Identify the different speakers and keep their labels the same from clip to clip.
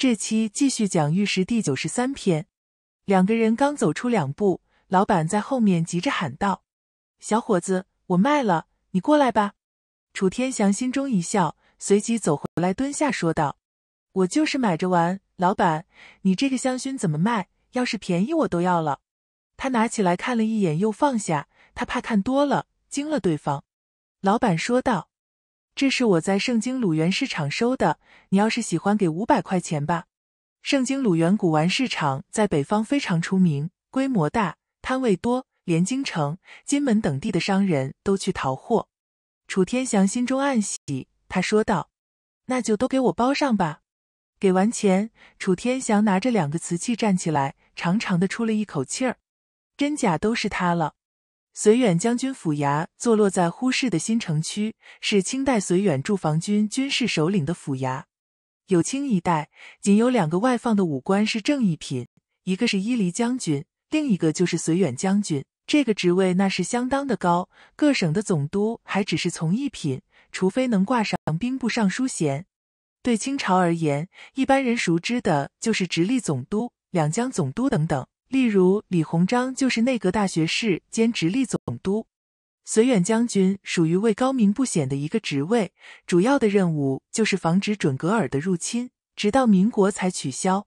Speaker 1: 这期继续讲玉石第九十三篇。两个人刚走出两步，老板在后面急着喊道：“小伙子，我卖了，你过来吧。”楚天祥心中一笑，随即走回来蹲下说道：“我就是买着玩，老板，你这个香薰怎么卖？要是便宜我都要了。”他拿起来看了一眼，又放下，他怕看多了惊了对方。老板说道。这是我在盛京鲁源市场收的，你要是喜欢，给五百块钱吧。盛京鲁源古玩市场在北方非常出名，规模大，摊位多，连京城、金门等地的商人都去淘货。楚天祥心中暗喜，他说道：“那就都给我包上吧。”给完钱，楚天祥拿着两个瓷器站起来，长长的出了一口气儿，真假都是他了。绥远将军府衙坐落在呼市的新城区，是清代绥远驻防军军事首领的府衙。有清一代，仅有两个外放的武官是正一品，一个是伊犁将军，另一个就是绥远将军。这个职位那是相当的高，各省的总督还只是从一品，除非能挂上兵部尚书衔。对清朝而言，一般人熟知的就是直隶总督、两江总督等等。例如，李鸿章就是内阁大学士兼直隶总督、绥远将军，属于位高名不显的一个职位。主要的任务就是防止准格尔的入侵，直到民国才取消。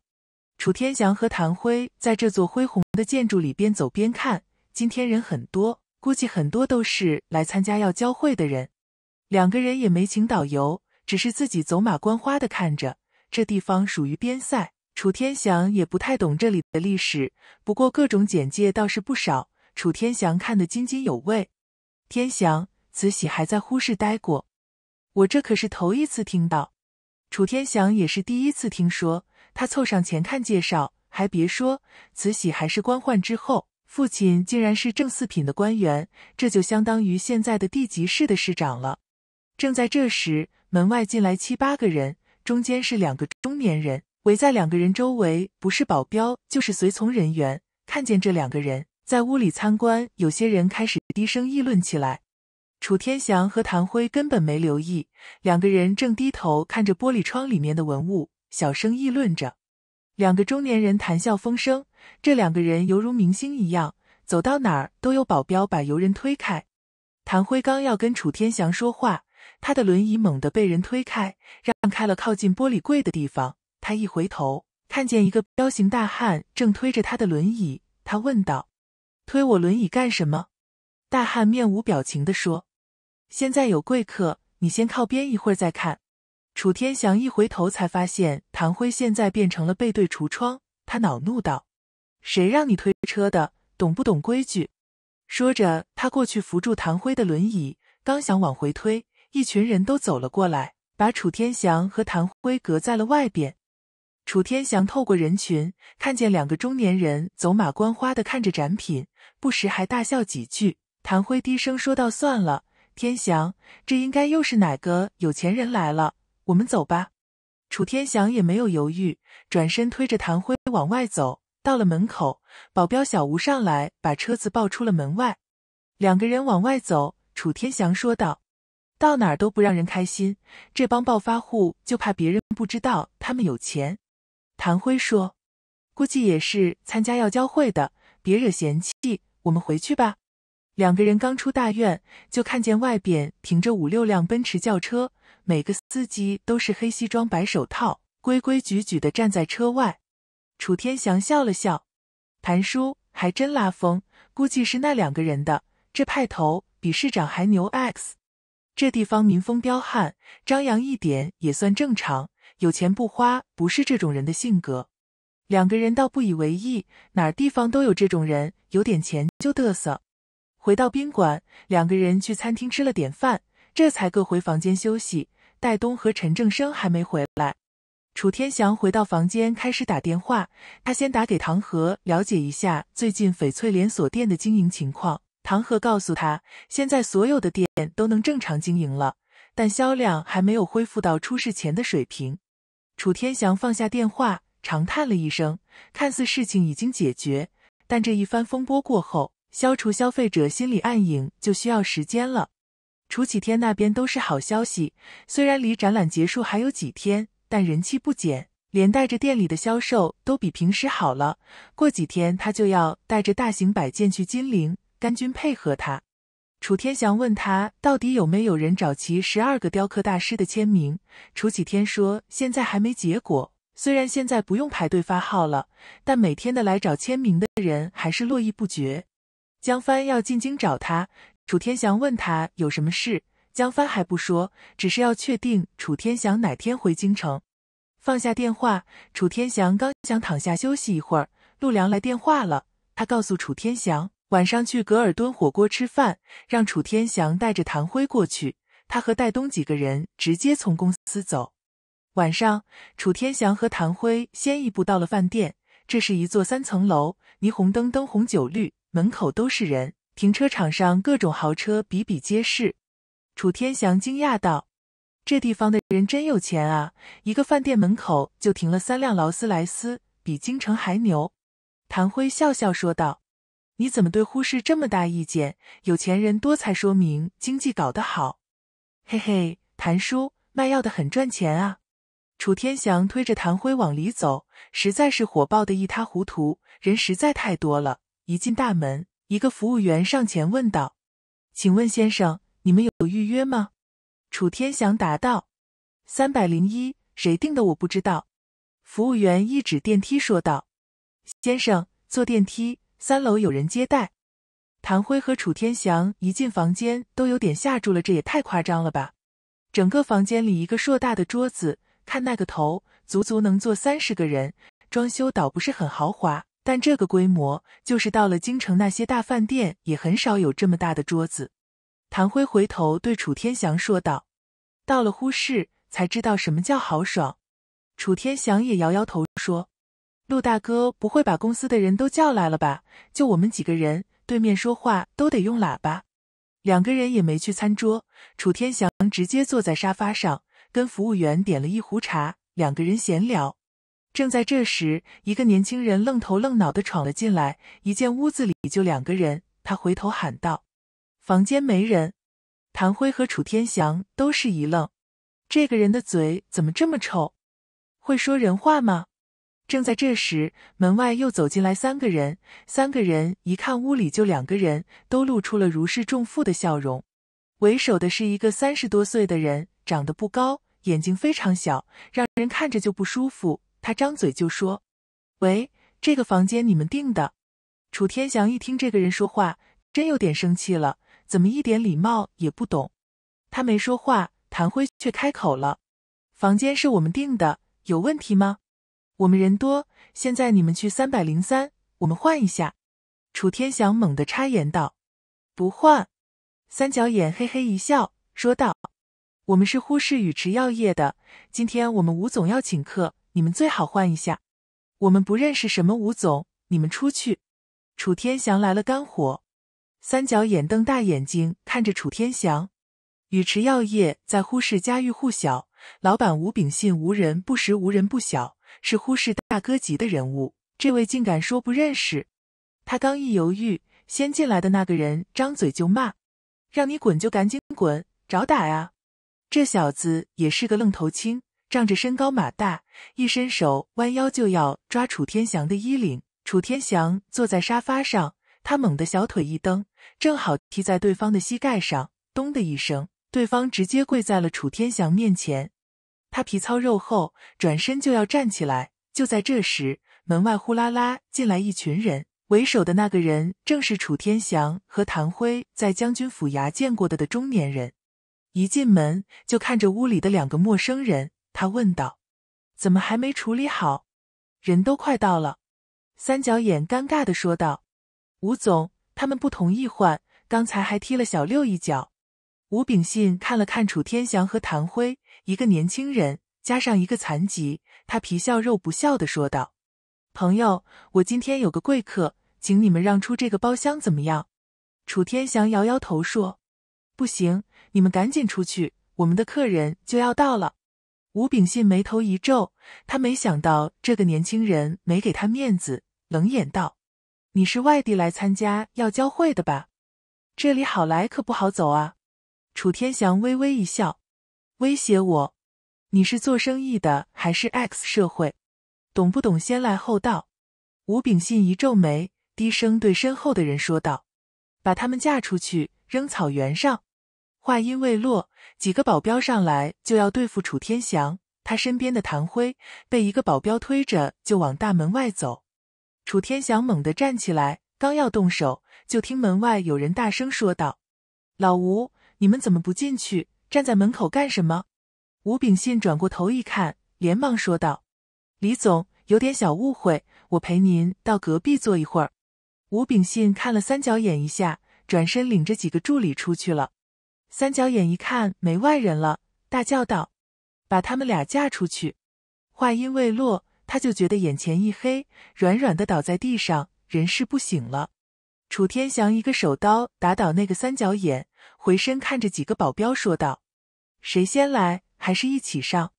Speaker 1: 楚天祥和谭辉在这座恢宏的建筑里边走边看，今天人很多，估计很多都是来参加要交会的人。两个人也没请导游，只是自己走马观花的看着。这地方属于边塞。楚天祥也不太懂这里的历史，不过各种简介倒是不少。楚天祥看得津津有味。天祥，慈禧还在呼市待过，我这可是头一次听到。楚天祥也是第一次听说，他凑上前看介绍，还别说，慈禧还是官宦之后，父亲竟然是正四品的官员，这就相当于现在的地级市的市长了。正在这时，门外进来七八个人，中间是两个中年人。围在两个人周围，不是保镖就是随从人员。看见这两个人在屋里参观，有些人开始低声议论起来。楚天祥和谭辉根本没留意，两个人正低头看着玻璃窗里面的文物，小声议论着。两个中年人谈笑风生，这两个人犹如明星一样，走到哪儿都有保镖把游人推开。谭辉刚要跟楚天祥说话，他的轮椅猛地被人推开，让开了靠近玻璃柜的地方。他一回头，看见一个彪形大汉正推着他的轮椅。他问道：“推我轮椅干什么？”大汉面无表情地说：“现在有贵客，你先靠边一会儿再看。”楚天祥一回头，才发现谭辉现在变成了背对橱窗。他恼怒道：“谁让你推车的？懂不懂规矩？”说着，他过去扶住谭辉的轮椅，刚想往回推，一群人都走了过来，把楚天祥和谭辉隔在了外边。楚天祥透过人群，看见两个中年人走马观花的看着展品，不时还大笑几句。谭辉低声说道：“算了，天祥，这应该又是哪个有钱人来了，我们走吧。”楚天祥也没有犹豫，转身推着谭辉往外走。到了门口，保镖小吴上来把车子抱出了门外。两个人往外走，楚天祥说道：“到哪儿都不让人开心，这帮暴发户就怕别人不知道他们有钱。”谭辉说：“估计也是参加药交会的，别惹嫌弃。我们回去吧。”两个人刚出大院，就看见外边停着五六辆奔驰轿车，每个司机都是黑西装、白手套，规规矩矩的站在车外。楚天祥笑了笑：“谭叔还真拉风，估计是那两个人的。这派头比市长还牛 x。这地方民风彪悍，张扬一点也算正常。”有钱不花不是这种人的性格，两个人倒不以为意，哪地方都有这种人，有点钱就嘚瑟。回到宾馆，两个人去餐厅吃了点饭，这才各回房间休息。戴东和陈正生还没回来。楚天祥回到房间，开始打电话。他先打给唐河，了解一下最近翡翠连锁店的经营情况。唐河告诉他，现在所有的店都能正常经营了，但销量还没有恢复到出事前的水平。楚天祥放下电话，长叹了一声。看似事情已经解决，但这一番风波过后，消除消费者心理暗影就需要时间了。楚启天那边都是好消息，虽然离展览结束还有几天，但人气不减，连带着店里的销售都比平时好了。过几天他就要带着大型摆件去金陵，甘君配合他。楚天祥问他，到底有没有人找齐十二个雕刻大师的签名？楚启天说，现在还没结果。虽然现在不用排队发号了，但每天的来找签名的人还是络绎不绝。江帆要进京找他，楚天祥问他有什么事，江帆还不说，只是要确定楚天祥哪天回京城。放下电话，楚天祥刚想躺下休息一会儿，陆良来电话了，他告诉楚天祥。晚上去格尔敦火锅吃饭，让楚天祥带着谭辉过去。他和戴东几个人直接从公司走。晚上，楚天祥和谭辉先一步到了饭店。这是一座三层楼，霓虹灯灯红酒绿，门口都是人，停车场上各种豪车比比皆是。楚天祥惊讶道：“这地方的人真有钱啊！一个饭店门口就停了三辆劳斯莱斯，比京城还牛。”谭辉笑笑说道。你怎么对忽视这么大意见？有钱人多才说明经济搞得好。嘿嘿，谭叔卖药的很赚钱啊。楚天祥推着谭辉往里走，实在是火爆的一塌糊涂，人实在太多了。一进大门，一个服务员上前问道：“请问先生，你们有预约吗？”楚天祥答道：“三百零一，谁订的我不知道。”服务员一指电梯说道：“先生，坐电梯。”三楼有人接待，谭辉和楚天祥一进房间都有点吓住了，这也太夸张了吧！整个房间里一个硕大的桌子，看那个头，足足能坐三十个人。装修倒不是很豪华，但这个规模，就是到了京城那些大饭店也很少有这么大的桌子。谭辉回头对楚天祥说道：“到了呼市才知道什么叫豪爽。”楚天祥也摇摇头说。陆大哥不会把公司的人都叫来了吧？就我们几个人，对面说话都得用喇叭。两个人也没去餐桌，楚天祥直接坐在沙发上，跟服务员点了一壶茶，两个人闲聊。正在这时，一个年轻人愣头愣脑的闯了进来，一见屋子里就两个人，他回头喊道：“房间没人。”谭辉和楚天祥都是一愣，这个人的嘴怎么这么臭？会说人话吗？正在这时，门外又走进来三个人。三个人一看屋里就两个人，都露出了如释重负的笑容。为首的是一个三十多岁的人，长得不高，眼睛非常小，让人看着就不舒服。他张嘴就说：“喂，这个房间你们订的？”楚天祥一听这个人说话，真有点生气了，怎么一点礼貌也不懂？他没说话，谭辉却开口了：“房间是我们订的，有问题吗？”我们人多，现在你们去三百零三，我们换一下。楚天祥猛地插言道：“不换。”三角眼嘿嘿一笑，说道：“我们是呼市宇驰药业的，今天我们吴总要请客，你们最好换一下。我们不认识什么吴总，你们出去。”楚天祥来了肝火，三角眼瞪大眼睛看着楚天祥。宇驰药业在呼市家喻户晓，老板吴秉信无人不识，无人不晓。是忽视大哥级的人物，这位竟敢说不认识？他刚一犹豫，先进来的那个人张嘴就骂：“让你滚就赶紧滚，找打呀！”这小子也是个愣头青，仗着身高马大，一伸手弯腰就要抓楚天祥的衣领。楚天祥坐在沙发上，他猛地小腿一蹬，正好踢在对方的膝盖上，咚的一声，对方直接跪在了楚天祥面前。他皮糙肉厚，转身就要站起来。就在这时，门外呼啦啦进来一群人，为首的那个人正是楚天祥和谭辉在将军府衙见过的的中年人。一进门就看着屋里的两个陌生人，他问道：“怎么还没处理好？人都快到了。”三角眼尴尬的说道：“吴总，他们不同意换，刚才还踢了小六一脚。”吴秉信看了看楚天祥和谭辉。一个年轻人加上一个残疾，他皮笑肉不笑的说道：“朋友，我今天有个贵客，请你们让出这个包厢，怎么样？”楚天祥摇摇头说：“不行，你们赶紧出去，我们的客人就要到了。”吴炳信眉头一皱，他没想到这个年轻人没给他面子，冷眼道：“你是外地来参加要交会的吧？这里好来可不好走啊。”楚天祥微微一笑。威胁我，你是做生意的还是 X 社会？懂不懂先来后到？吴秉信一皱眉，低声对身后的人说道：“把他们架出去，扔草原上。”话音未落，几个保镖上来就要对付楚天祥。他身边的谭辉被一个保镖推着就往大门外走。楚天祥猛地站起来，刚要动手，就听门外有人大声说道：“老吴，你们怎么不进去？”站在门口干什么？吴秉信转过头一看，连忙说道：“李总，有点小误会，我陪您到隔壁坐一会儿。”吴秉信看了三角眼一下，转身领着几个助理出去了。三角眼一看没外人了，大叫道：“把他们俩嫁出去！”话音未落，他就觉得眼前一黑，软软的倒在地上，人事不醒了。楚天祥一个手刀打倒那个三角眼，回身看着几个保镖说道。谁先来？还是一起上？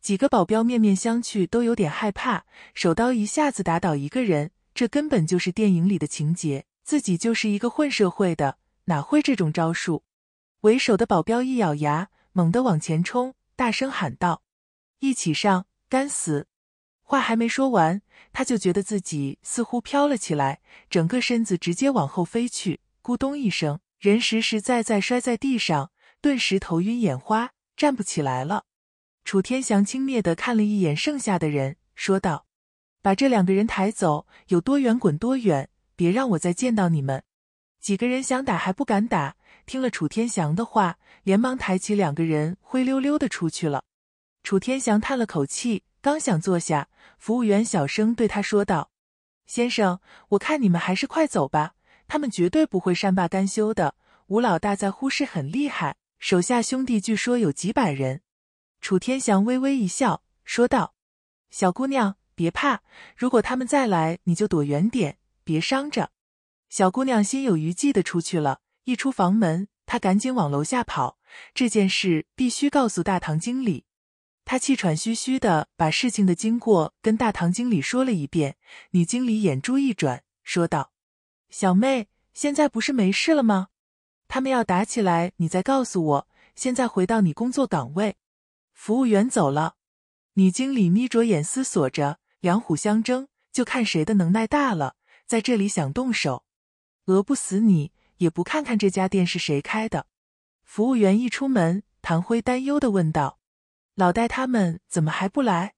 Speaker 1: 几个保镖面面相觑，都有点害怕。手刀一下子打倒一个人，这根本就是电影里的情节。自己就是一个混社会的，哪会这种招数？为首的保镖一咬牙，猛地往前冲，大声喊道：“一起上，干死！”话还没说完，他就觉得自己似乎飘了起来，整个身子直接往后飞去，咕咚一声，人实实在在摔在地上。顿时头晕眼花，站不起来了。楚天祥轻蔑的看了一眼剩下的人，说道：“把这两个人抬走，有多远滚多远，别让我再见到你们。”几个人想打还不敢打，听了楚天祥的话，连忙抬起两个人，灰溜溜的出去了。楚天祥叹了口气，刚想坐下，服务员小声对他说道：“先生，我看你们还是快走吧，他们绝对不会善罢甘休的。吴老大在呼市很厉害。”手下兄弟据说有几百人。楚天祥微微一笑，说道：“小姑娘，别怕，如果他们再来，你就躲远点，别伤着。”小姑娘心有余悸的出去了。一出房门，她赶紧往楼下跑。这件事必须告诉大堂经理。她气喘吁吁的把事情的经过跟大堂经理说了一遍。女经理眼珠一转，说道：“小妹，现在不是没事了吗？”他们要打起来，你再告诉我。现在回到你工作岗位。服务员走了，女经理眯着眼思索着，两虎相争，就看谁的能耐大了。在这里想动手，讹不死你，也不看看这家店是谁开的。服务员一出门，谭辉担忧的问道：“老戴他们怎么还不来？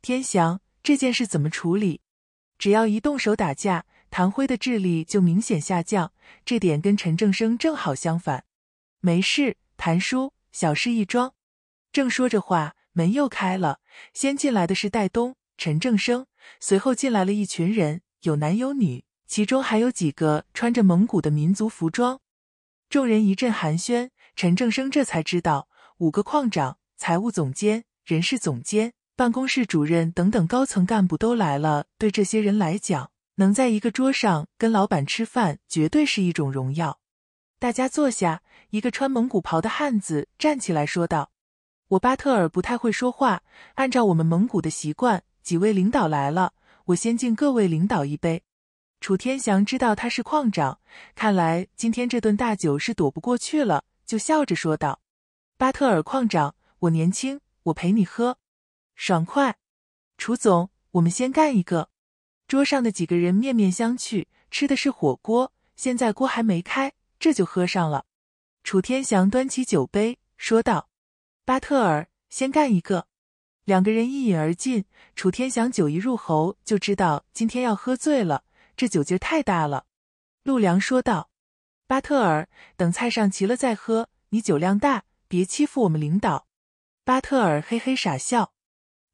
Speaker 1: 天祥这件事怎么处理？只要一动手打架。”谭辉的智力就明显下降，这点跟陈正生正好相反。没事，谭叔，小事一桩。正说着话，门又开了。先进来的是戴东、陈正生，随后进来了一群人，有男有女，其中还有几个穿着蒙古的民族服装。众人一阵寒暄，陈正生这才知道，五个矿长、财务总监、人事总监、办公室主任等等高层干部都来了。对这些人来讲，能在一个桌上跟老板吃饭，绝对是一种荣耀。大家坐下。一个穿蒙古袍的汉子站起来说道：“我巴特尔不太会说话，按照我们蒙古的习惯，几位领导来了，我先敬各位领导一杯。”楚天祥知道他是矿长，看来今天这顿大酒是躲不过去了，就笑着说道：“巴特尔矿长，我年轻，我陪你喝，爽快。”楚总，我们先干一个。桌上的几个人面面相觑，吃的是火锅，现在锅还没开，这就喝上了。楚天祥端起酒杯说道：“巴特尔，先干一个。”两个人一饮而尽。楚天祥酒一入喉，就知道今天要喝醉了，这酒劲太大了。陆良说道：“巴特尔，等菜上齐了再喝，你酒量大，别欺负我们领导。”巴特尔嘿嘿傻笑。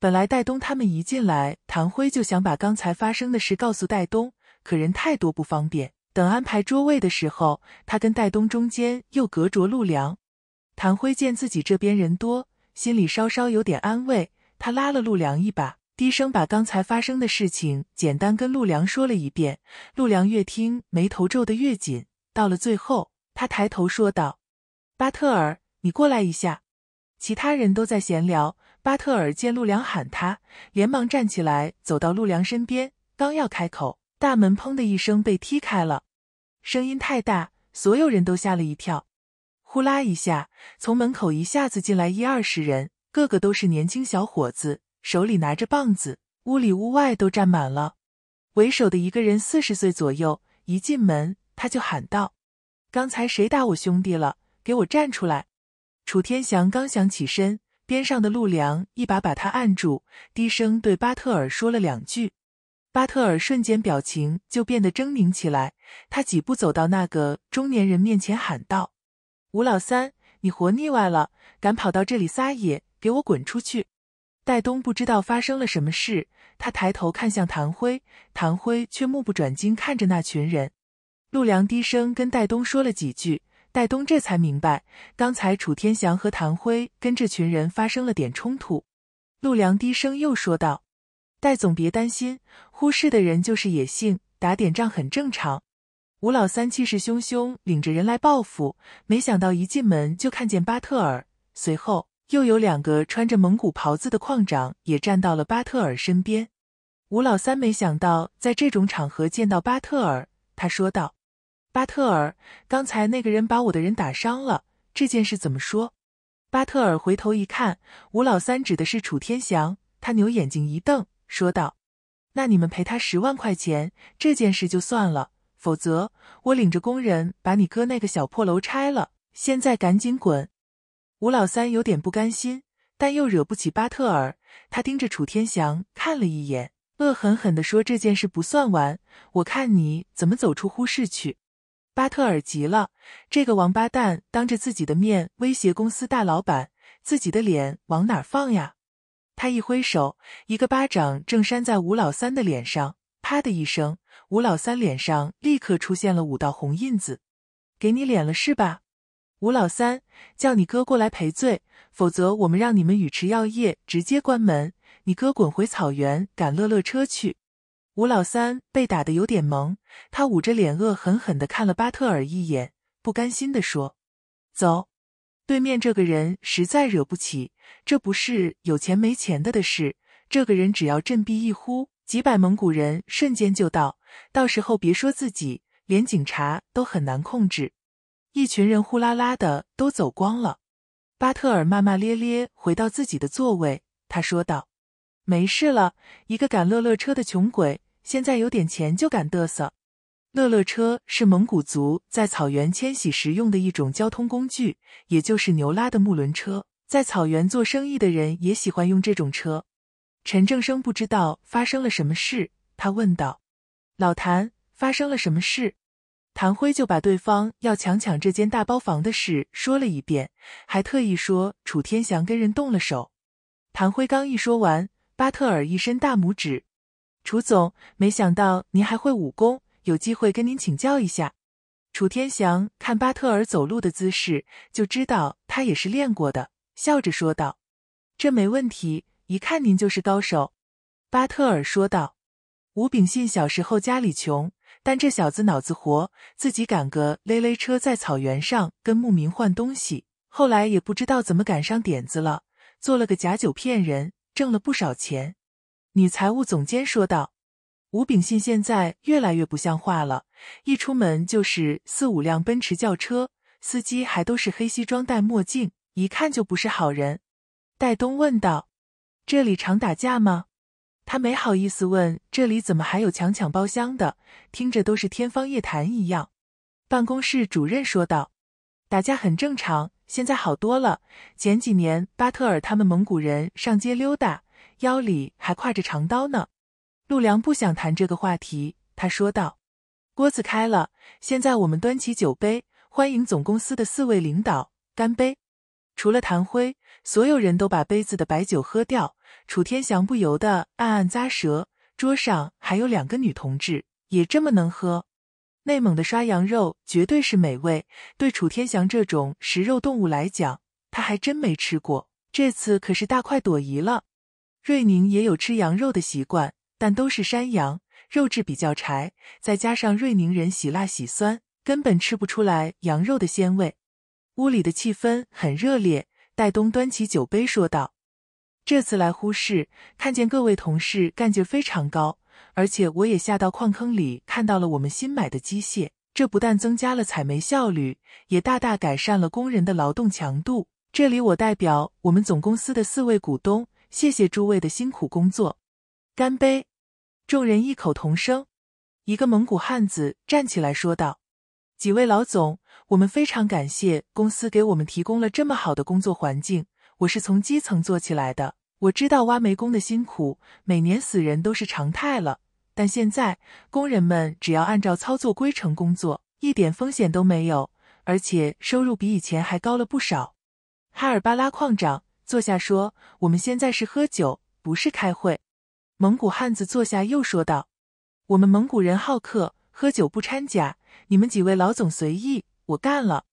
Speaker 1: 本来戴东他们一进来，谭辉就想把刚才发生的事告诉戴东，可人太多不方便。等安排桌位的时候，他跟戴东中间又隔着陆良。谭辉见自己这边人多，心里稍稍有点安慰。他拉了陆良一把，低声把刚才发生的事情简单跟陆良说了一遍。陆良越听眉头皱得越紧，到了最后，他抬头说道：“巴特尔，你过来一下。”其他人都在闲聊。巴特尔见陆良喊他，连忙站起来，走到陆良身边，刚要开口，大门砰的一声被踢开了，声音太大，所有人都吓了一跳。呼啦一下，从门口一下子进来一二十人，个个都是年轻小伙子，手里拿着棒子，屋里屋外都站满了。为首的一个人四十岁左右，一进门他就喊道：“刚才谁打我兄弟了？给我站出来！”楚天祥刚想起身。边上的陆良一把把他按住，低声对巴特尔说了两句。巴特尔瞬间表情就变得狰狞起来，他几步走到那个中年人面前，喊道：“吴老三，你活腻歪了，敢跑到这里撒野，给我滚出去！”戴东不知道发生了什么事，他抬头看向谭辉，谭辉却目不转睛看着那群人。陆良低声跟戴东说了几句。戴东这才明白，刚才楚天祥和谭辉跟这群人发生了点冲突。陆良低声又说道：“戴总，别担心，忽视的人就是野性，打点仗很正常。”吴老三气势汹汹，领着人来报复，没想到一进门就看见巴特尔，随后又有两个穿着蒙古袍子的矿长也站到了巴特尔身边。吴老三没想到在这种场合见到巴特尔，他说道。巴特尔，刚才那个人把我的人打伤了，这件事怎么说？巴特尔回头一看，吴老三指的是楚天祥，他牛眼睛一瞪，说道：“那你们赔他十万块钱，这件事就算了。否则，我领着工人把你哥那个小破楼拆了。现在赶紧滚！”吴老三有点不甘心，但又惹不起巴特尔，他盯着楚天祥看了一眼，恶狠狠地说：“这件事不算完，我看你怎么走出呼市去。”巴特尔急了，这个王八蛋当着自己的面威胁公司大老板，自己的脸往哪放呀？他一挥手，一个巴掌正扇在吴老三的脸上，啪的一声，吴老三脸上立刻出现了五道红印子。给你脸了是吧？吴老三，叫你哥过来赔罪，否则我们让你们宇驰药业直接关门，你哥滚回草原赶勒勒车去。吴老三被打得有点懵，他捂着脸，恶狠狠地看了巴特尔一眼，不甘心地说：“走，对面这个人实在惹不起。这不是有钱没钱的的事，这个人只要振臂一呼，几百蒙古人瞬间就到。到时候别说自己，连警察都很难控制。一群人呼啦啦的都走光了。”巴特尔骂骂咧咧回到自己的座位，他说道：“没事了，一个赶乐乐车的穷鬼。”现在有点钱就敢嘚瑟。勒勒车是蒙古族在草原迁徙时用的一种交通工具，也就是牛拉的木轮车。在草原做生意的人也喜欢用这种车。陈正生不知道发生了什么事，他问道：“老谭，发生了什么事？”谭辉就把对方要强抢这间大包房的事说了一遍，还特意说楚天祥跟人动了手。谭辉刚一说完，巴特尔一伸大拇指。楚总，没想到您还会武功，有机会跟您请教一下。楚天祥看巴特尔走路的姿势，就知道他也是练过的，笑着说道：“这没问题，一看您就是高手。”巴特尔说道：“吴秉信小时候家里穷，但这小子脑子活，自己赶个勒勒车，在草原上跟牧民换东西。后来也不知道怎么赶上点子了，做了个假酒骗人，挣了不少钱。”女财务总监说道：“吴秉信现在越来越不像话了，一出门就是四五辆奔驰轿车，司机还都是黑西装戴墨镜，一看就不是好人。”戴东问道：“这里常打架吗？”他没好意思问：“这里怎么还有抢抢包厢的？听着都是天方夜谭一样。”办公室主任说道：“打架很正常，现在好多了。前几年巴特尔他们蒙古人上街溜达。”腰里还挎着长刀呢，陆良不想谈这个话题，他说道：“锅子开了，现在我们端起酒杯，欢迎总公司的四位领导，干杯！”除了谭辉，所有人都把杯子的白酒喝掉。楚天祥不由得暗暗咂舌，桌上还有两个女同志也这么能喝。内蒙的涮羊肉绝对是美味，对楚天祥这种食肉动物来讲，他还真没吃过，这次可是大快朵颐了。瑞宁也有吃羊肉的习惯，但都是山羊肉质比较柴，再加上瑞宁人喜辣喜酸，根本吃不出来羊肉的鲜味。屋里的气氛很热烈，戴东端起酒杯说道：“这次来呼市，看见各位同事干劲非常高，而且我也下到矿坑里看到了我们新买的机械，这不但增加了采煤效率，也大大改善了工人的劳动强度。这里我代表我们总公司的四位股东。”谢谢诸位的辛苦工作，干杯！众人异口同声。一个蒙古汉子站起来说道：“几位老总，我们非常感谢公司给我们提供了这么好的工作环境。我是从基层做起来的，我知道挖煤工的辛苦，每年死人都是常态了。但现在工人们只要按照操作规程工作，一点风险都没有，而且收入比以前还高了不少。”哈尔巴拉矿长。坐下说：“我们现在是喝酒，不是开会。”蒙古汉子坐下又说道：“我们蒙古人好客，喝酒不掺假。你们几位老总随意，我干了。”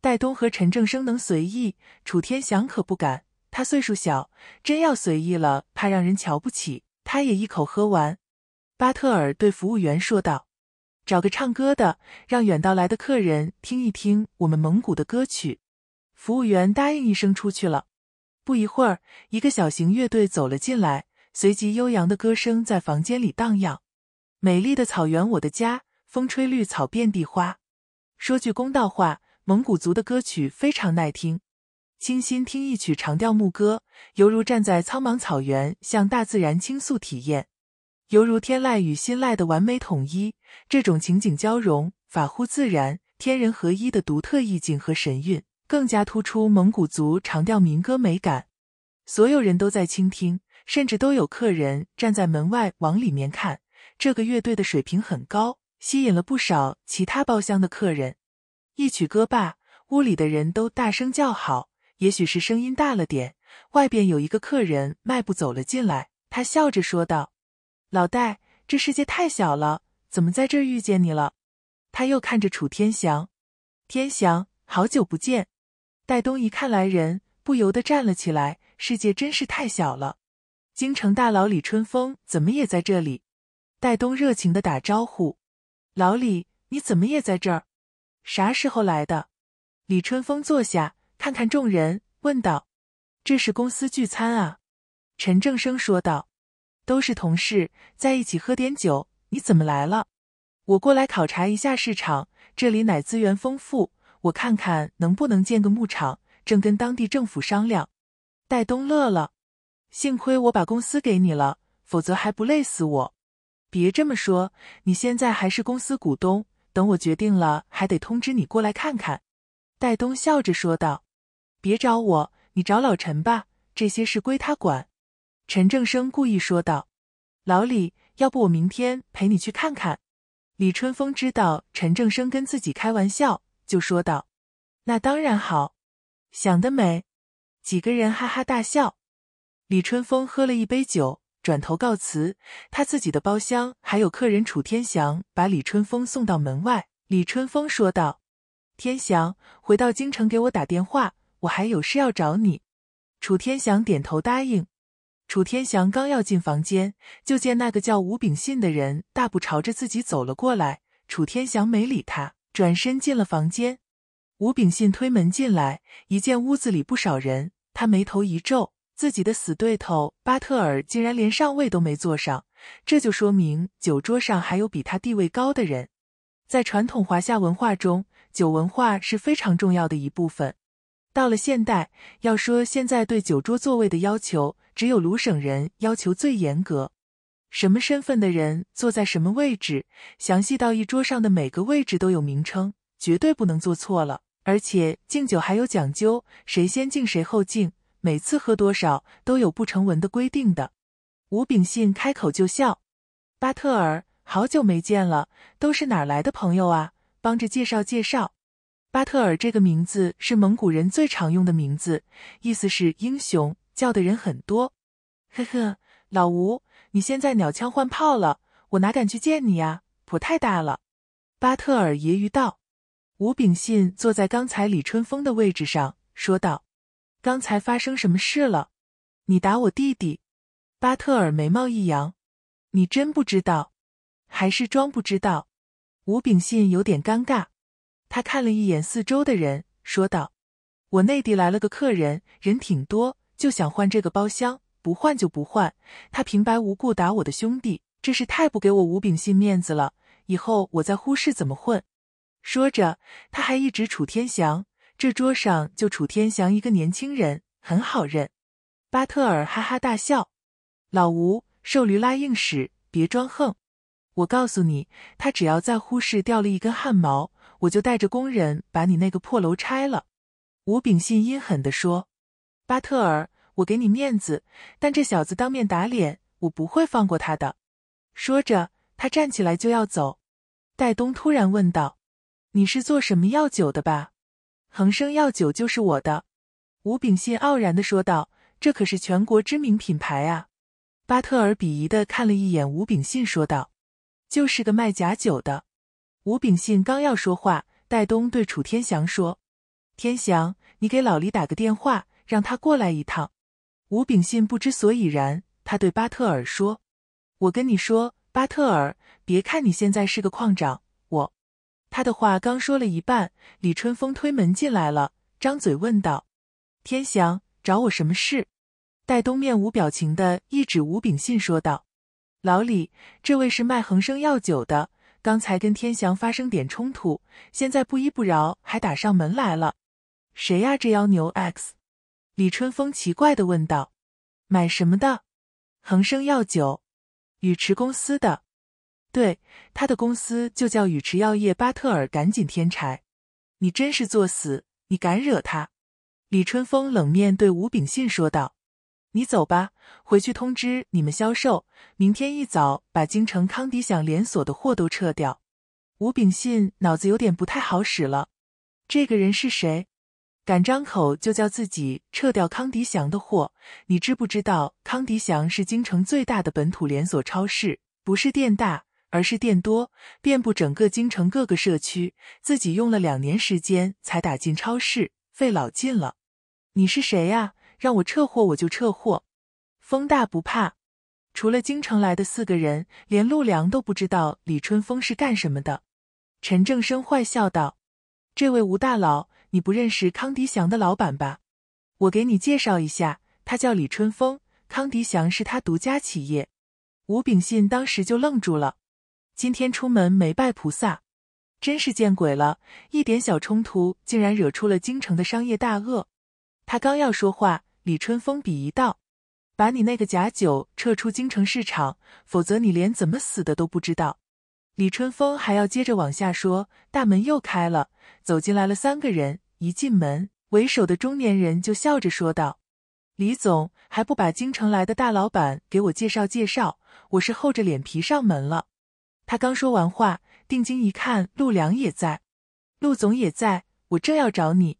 Speaker 1: 戴东和陈正生能随意，楚天祥可不敢。他岁数小，真要随意了，怕让人瞧不起。他也一口喝完。巴特尔对服务员说道：“找个唱歌的，让远道来的客人听一听我们蒙古的歌曲。”服务员答应一声出去了。不一会儿，一个小型乐队走了进来，随即悠扬的歌声在房间里荡漾。美丽的草原，我的家，风吹绿草遍地花。说句公道话，蒙古族的歌曲非常耐听。清新听一曲长调牧歌，犹如站在苍茫草原，向大自然倾诉体验，犹如天籁与心籁的完美统一。这种情景交融、法乎自然、天人合一的独特意境和神韵。更加突出蒙古族长调民歌美感。所有人都在倾听，甚至都有客人站在门外往里面看。这个乐队的水平很高，吸引了不少其他包厢的客人。一曲歌罢，屋里的人都大声叫好。也许是声音大了点，外边有一个客人迈步走了进来，他笑着说道：“老戴，这世界太小了，怎么在这儿遇见你了？”他又看着楚天祥：“天祥，好久不见。”戴东一看来人，不由得站了起来。世界真是太小了，京城大佬李春风怎么也在这里？戴东热情的打招呼：“老李，你怎么也在这儿？啥时候来的？”李春风坐下，看看众人，问道：“这是公司聚餐啊？”陈正生说道：“都是同事，在一起喝点酒。你怎么来了？我过来考察一下市场，这里奶资源丰富。”我看看能不能建个牧场，正跟当地政府商量。戴东乐了，幸亏我把公司给你了，否则还不累死我。别这么说，你现在还是公司股东，等我决定了还得通知你过来看看。戴东笑着说道：“别找我，你找老陈吧，这些事归他管。”陈正生故意说道：“老李，要不我明天陪你去看看？”李春风知道陈正生跟自己开玩笑。就说道：“那当然好，想得美！”几个人哈哈大笑。李春风喝了一杯酒，转头告辞。他自己的包厢还有客人楚天祥，把李春风送到门外。李春风说道：“天祥，回到京城给我打电话，我还有事要找你。”楚天祥点头答应。楚天祥刚要进房间，就见那个叫吴炳信的人大步朝着自己走了过来。楚天祥没理他。转身进了房间，吴秉信推门进来，一见屋子里不少人，他眉头一皱，自己的死对头巴特尔竟然连上位都没坐上，这就说明酒桌上还有比他地位高的人。在传统华夏文化中，酒文化是非常重要的一部分。到了现代，要说现在对酒桌座位的要求，只有鲁省人要求最严格。什么身份的人坐在什么位置，详细到一桌上的每个位置都有名称，绝对不能坐错了。而且敬酒还有讲究，谁先敬谁后敬，每次喝多少都有不成文的规定的。吴秉信开口就笑：“巴特尔，好久没见了，都是哪来的朋友啊？帮着介绍介绍。”巴特尔这个名字是蒙古人最常用的名字，意思是英雄，叫的人很多。呵呵，老吴。你现在鸟枪换炮了，我哪敢去见你呀？谱太大了，巴特尔揶揄道。吴秉信坐在刚才李春风的位置上说道：“刚才发生什么事了？你打我弟弟？”巴特尔眉毛一扬：“你真不知道，还是装不知道？”吴秉信有点尴尬，他看了一眼四周的人，说道：“我内地来了个客人，人挺多，就想换这个包厢。”不换就不换，他平白无故打我的兄弟，这是太不给我吴秉信面子了。以后我在呼市怎么混？说着，他还一指楚天祥，这桌上就楚天祥一个年轻人，很好认。巴特尔哈哈大笑：“老吴，瘦驴拉硬屎，别装横！我告诉你，他只要在呼市掉了一根汗毛，我就带着工人把你那个破楼拆了。”吴秉信阴狠地说：“巴特尔。”我给你面子，但这小子当面打脸，我不会放过他的。说着，他站起来就要走。戴东突然问道：“你是做什么药酒的吧？”恒生药酒就是我的。”吴炳信傲然的说道：“这可是全国知名品牌啊！”巴特尔鄙夷的看了一眼吴炳信，说道：“就是个卖假酒的。”吴炳信刚要说话，戴东对楚天祥说：“天祥，你给老李打个电话，让他过来一趟。”吴秉信不知所以然，他对巴特尔说：“我跟你说，巴特尔，别看你现在是个矿长，我……”他的话刚说了一半，李春风推门进来了，张嘴问道：“天祥找我什么事？”戴东面无表情的一指吴秉信说道：“老李，这位是卖恒生药酒的，刚才跟天祥发生点冲突，现在不依不饶，还打上门来了。谁呀？这妖牛 X！” 李春风奇怪的问道：“买什么的？恒生药酒，宇驰公司的。对，他的公司就叫宇驰药业。”巴特尔赶紧添柴：“你真是作死，你敢惹他？”李春风冷面对吴炳信说道：“你走吧，回去通知你们销售，明天一早把京城康迪想连锁的货都撤掉。”吴炳信脑子有点不太好使了：“这个人是谁？”敢张口就叫自己撤掉康迪祥的货？你知不知道，康迪祥是京城最大的本土连锁超市，不是店大，而是店多，遍布整个京城各个社区。自己用了两年时间才打进超市，费老劲了。你是谁呀？让我撤货，我就撤货。风大不怕。除了京城来的四个人，连陆良都不知道李春风是干什么的。陈正生坏笑道：“这位吴大佬。”你不认识康迪祥的老板吧？我给你介绍一下，他叫李春风，康迪祥是他独家企业。吴秉信当时就愣住了，今天出门没拜菩萨，真是见鬼了！一点小冲突竟然惹出了京城的商业大鳄。他刚要说话，李春风鄙夷道：“把你那个假酒撤出京城市场，否则你连怎么死的都不知道。”李春风还要接着往下说，大门又开了，走进来了三个人。一进门，为首的中年人就笑着说道：“李总还不把京城来的大老板给我介绍介绍？我是厚着脸皮上门了。”他刚说完话，定睛一看，陆良也在，陆总也在。我正要找你。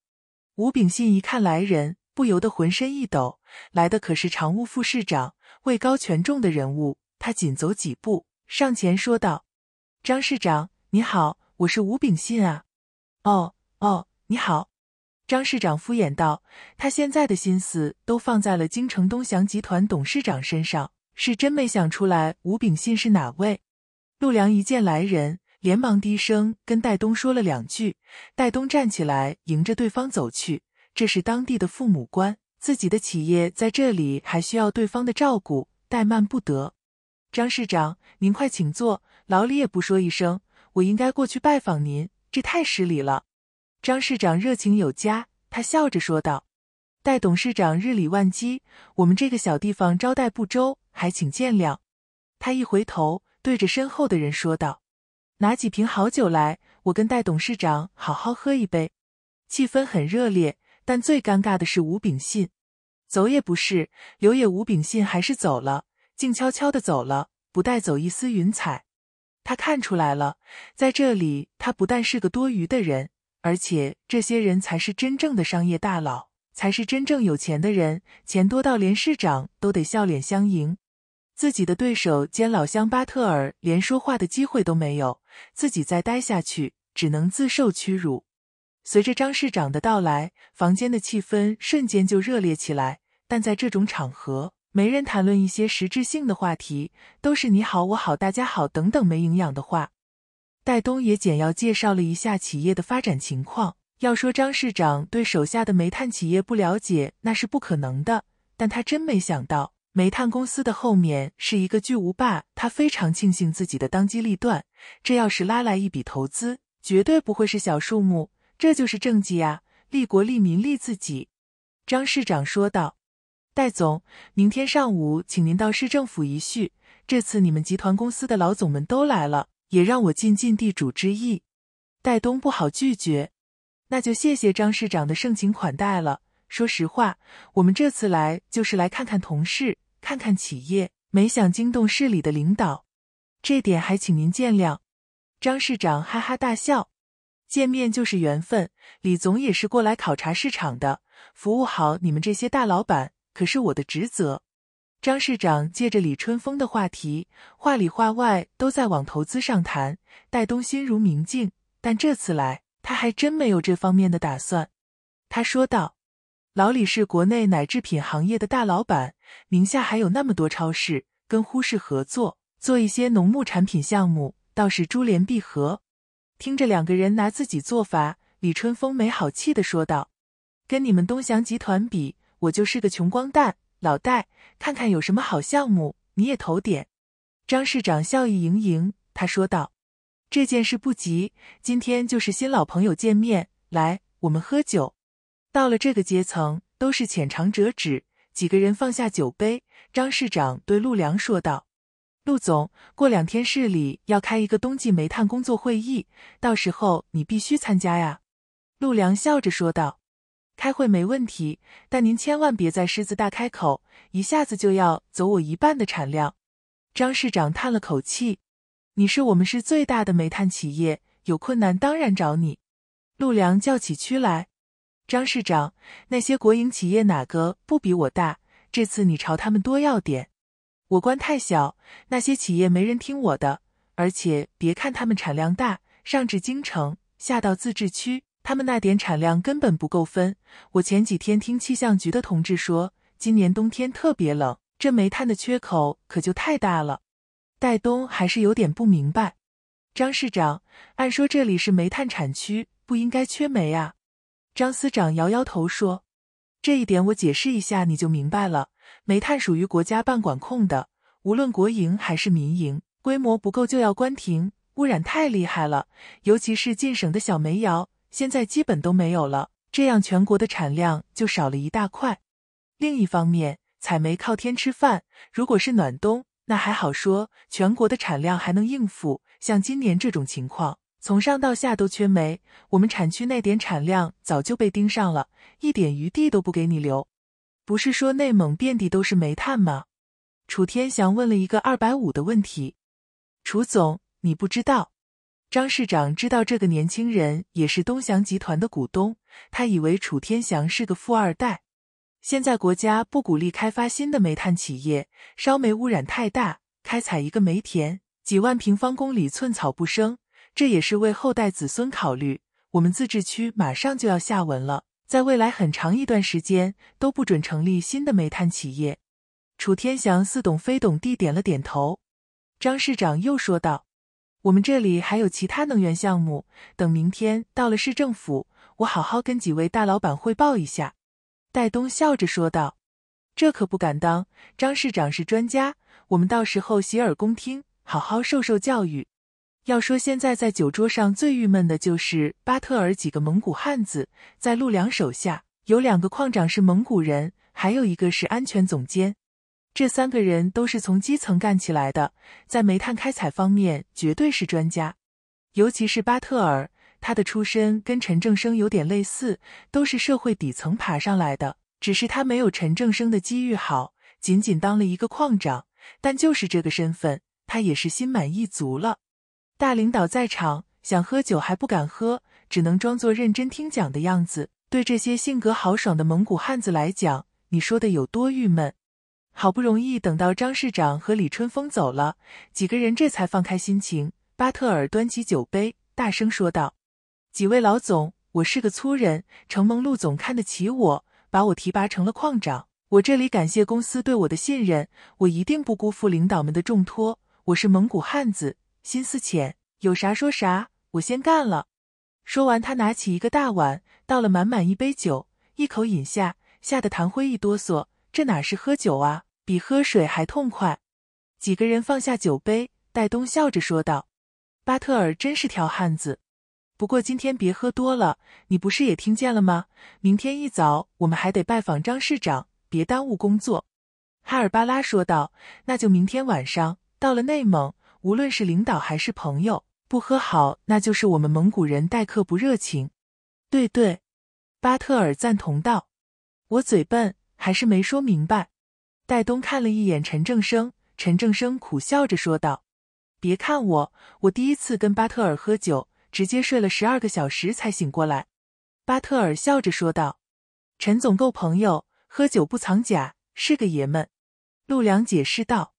Speaker 1: 吴秉信一看来人，不由得浑身一抖，来的可是常务副市长，位高权重的人物。他紧走几步，上前说道。张市长，你好，我是吴炳信啊。哦哦，你好。张市长敷衍道：“他现在的心思都放在了京城东翔集团董事长身上，是真没想出来吴炳信是哪位。”陆良一见来人，连忙低声跟戴东说了两句。戴东站起来，迎着对方走去。这是当地的父母官，自己的企业在这里还需要对方的照顾，怠慢不得。张市长，您快请坐。老李也不说一声，我应该过去拜访您，这太失礼了。张市长热情有加，他笑着说道：“戴董事长日理万机，我们这个小地方招待不周，还请见谅。”他一回头，对着身后的人说道：“拿几瓶好酒来，我跟戴董事长好好喝一杯。”气氛很热烈，但最尴尬的是吴秉信，走也不是，留也，吴秉信还是走了，静悄悄的走了，不带走一丝云彩。他看出来了，在这里，他不但是个多余的人，而且这些人才是真正的商业大佬，才是真正有钱的人，钱多到连市长都得笑脸相迎。自己的对手兼老乡巴特尔连说话的机会都没有，自己再待下去，只能自受屈辱。随着张市长的到来，房间的气氛瞬间就热烈起来，但在这种场合。没人谈论一些实质性的话题，都是你好我好大家好等等没营养的话。戴东也简要介绍了一下企业的发展情况。要说张市长对手下的煤炭企业不了解，那是不可能的。但他真没想到，煤炭公司的后面是一个巨无霸。他非常庆幸自己的当机立断。这要是拉来一笔投资，绝对不会是小数目。这就是政绩啊，利国利民利自己。张市长说道。戴总，明天上午请您到市政府一叙。这次你们集团公司的老总们都来了，也让我尽尽地主之谊。戴东不好拒绝，那就谢谢张市长的盛情款待了。说实话，我们这次来就是来看看同事，看看企业，没想惊动市里的领导，这点还请您见谅。张市长哈哈大笑，见面就是缘分。李总也是过来考察市场的，服务好你们这些大老板。可是我的职责。张市长借着李春风的话题，话里话外都在往投资上谈。戴东心如明镜，但这次来，他还真没有这方面的打算。他说道：“老李是国内奶制品行业的大老板，名下还有那么多超市，跟呼市合作做一些农牧产品项目，倒是珠联璧合。”听着两个人拿自己做法，李春风没好气的说道：“跟你们东翔集团比。”我就是个穷光蛋，老戴，看看有什么好项目，你也投点。张市长笑意盈盈，他说道：“这件事不急，今天就是新老朋友见面，来，我们喝酒。”到了这个阶层，都是浅尝辄止。几个人放下酒杯，张市长对陆良说道：“陆总，过两天市里要开一个冬季煤炭工作会议，到时候你必须参加呀。”陆良笑着说道。开会没问题，但您千万别再狮子大开口，一下子就要走我一半的产量。张市长叹了口气：“你是我们市最大的煤炭企业，有困难当然找你。”陆良叫起屈来：“张市长，那些国营企业哪个不比我大？这次你朝他们多要点，我官太小，那些企业没人听我的。而且别看他们产量大，上至京城，下到自治区。”他们那点产量根本不够分。我前几天听气象局的同志说，今年冬天特别冷，这煤炭的缺口可就太大了。戴东还是有点不明白。张市长，按说这里是煤炭产区，不应该缺煤啊。张司长摇摇头说：“这一点我解释一下，你就明白了。煤炭属于国家半管控的，无论国营还是民营，规模不够就要关停，污染太厉害了，尤其是近省的小煤窑。”现在基本都没有了，这样全国的产量就少了一大块。另一方面，采煤靠天吃饭，如果是暖冬，那还好说，全国的产量还能应付。像今年这种情况，从上到下都缺煤，我们产区那点产量早就被盯上了，一点余地都不给你留。不是说内蒙遍地都是煤炭吗？楚天祥问了一个二百五的问题，楚总，你不知道。张市长知道这个年轻人也是东翔集团的股东，他以为楚天祥是个富二代。现在国家不鼓励开发新的煤炭企业，烧煤污染太大，开采一个煤田，几万平方公里寸草不生，这也是为后代子孙考虑。我们自治区马上就要下文了，在未来很长一段时间都不准成立新的煤炭企业。楚天祥似懂非懂地点了点头。张市长又说道。我们这里还有其他能源项目，等明天到了市政府，我好好跟几位大老板汇报一下。”戴东笑着说道，“这可不敢当，张市长是专家，我们到时候洗耳恭听，好好受受教育。要说现在在酒桌上最郁闷的就是巴特尔几个蒙古汉子，在陆良手下有两个矿长是蒙古人，还有一个是安全总监。”这三个人都是从基层干起来的，在煤炭开采方面绝对是专家，尤其是巴特尔，他的出身跟陈正生有点类似，都是社会底层爬上来的，只是他没有陈正生的机遇好，仅仅当了一个矿长，但就是这个身份，他也是心满意足了。大领导在场，想喝酒还不敢喝，只能装作认真听讲的样子。对这些性格豪爽的蒙古汉子来讲，你说的有多郁闷？好不容易等到张市长和李春风走了，几个人这才放开心情。巴特尔端起酒杯，大声说道：“几位老总，我是个粗人，承蒙陆总看得起我，把我提拔成了矿长。我这里感谢公司对我的信任，我一定不辜负领导们的重托。我是蒙古汉子，心思浅，有啥说啥。我先干了！”说完，他拿起一个大碗，倒了满满一杯酒，一口饮下，吓得谭辉一哆嗦。这哪是喝酒啊！比喝水还痛快，几个人放下酒杯，戴东笑着说道：“巴特尔真是条汉子，不过今天别喝多了。你不是也听见了吗？明天一早我们还得拜访张市长，别耽误工作。”哈尔巴拉说道：“那就明天晚上。到了内蒙，无论是领导还是朋友，不喝好，那就是我们蒙古人待客不热情。”“对对。”巴特尔赞同道：“我嘴笨，还是没说明白。”戴东看了一眼陈正生，陈正生苦笑着说道：“别看我，我第一次跟巴特尔喝酒，直接睡了十二个小时才醒过来。”巴特尔笑着说道：“陈总够朋友，喝酒不藏假，是个爷们。”陆良解释道：“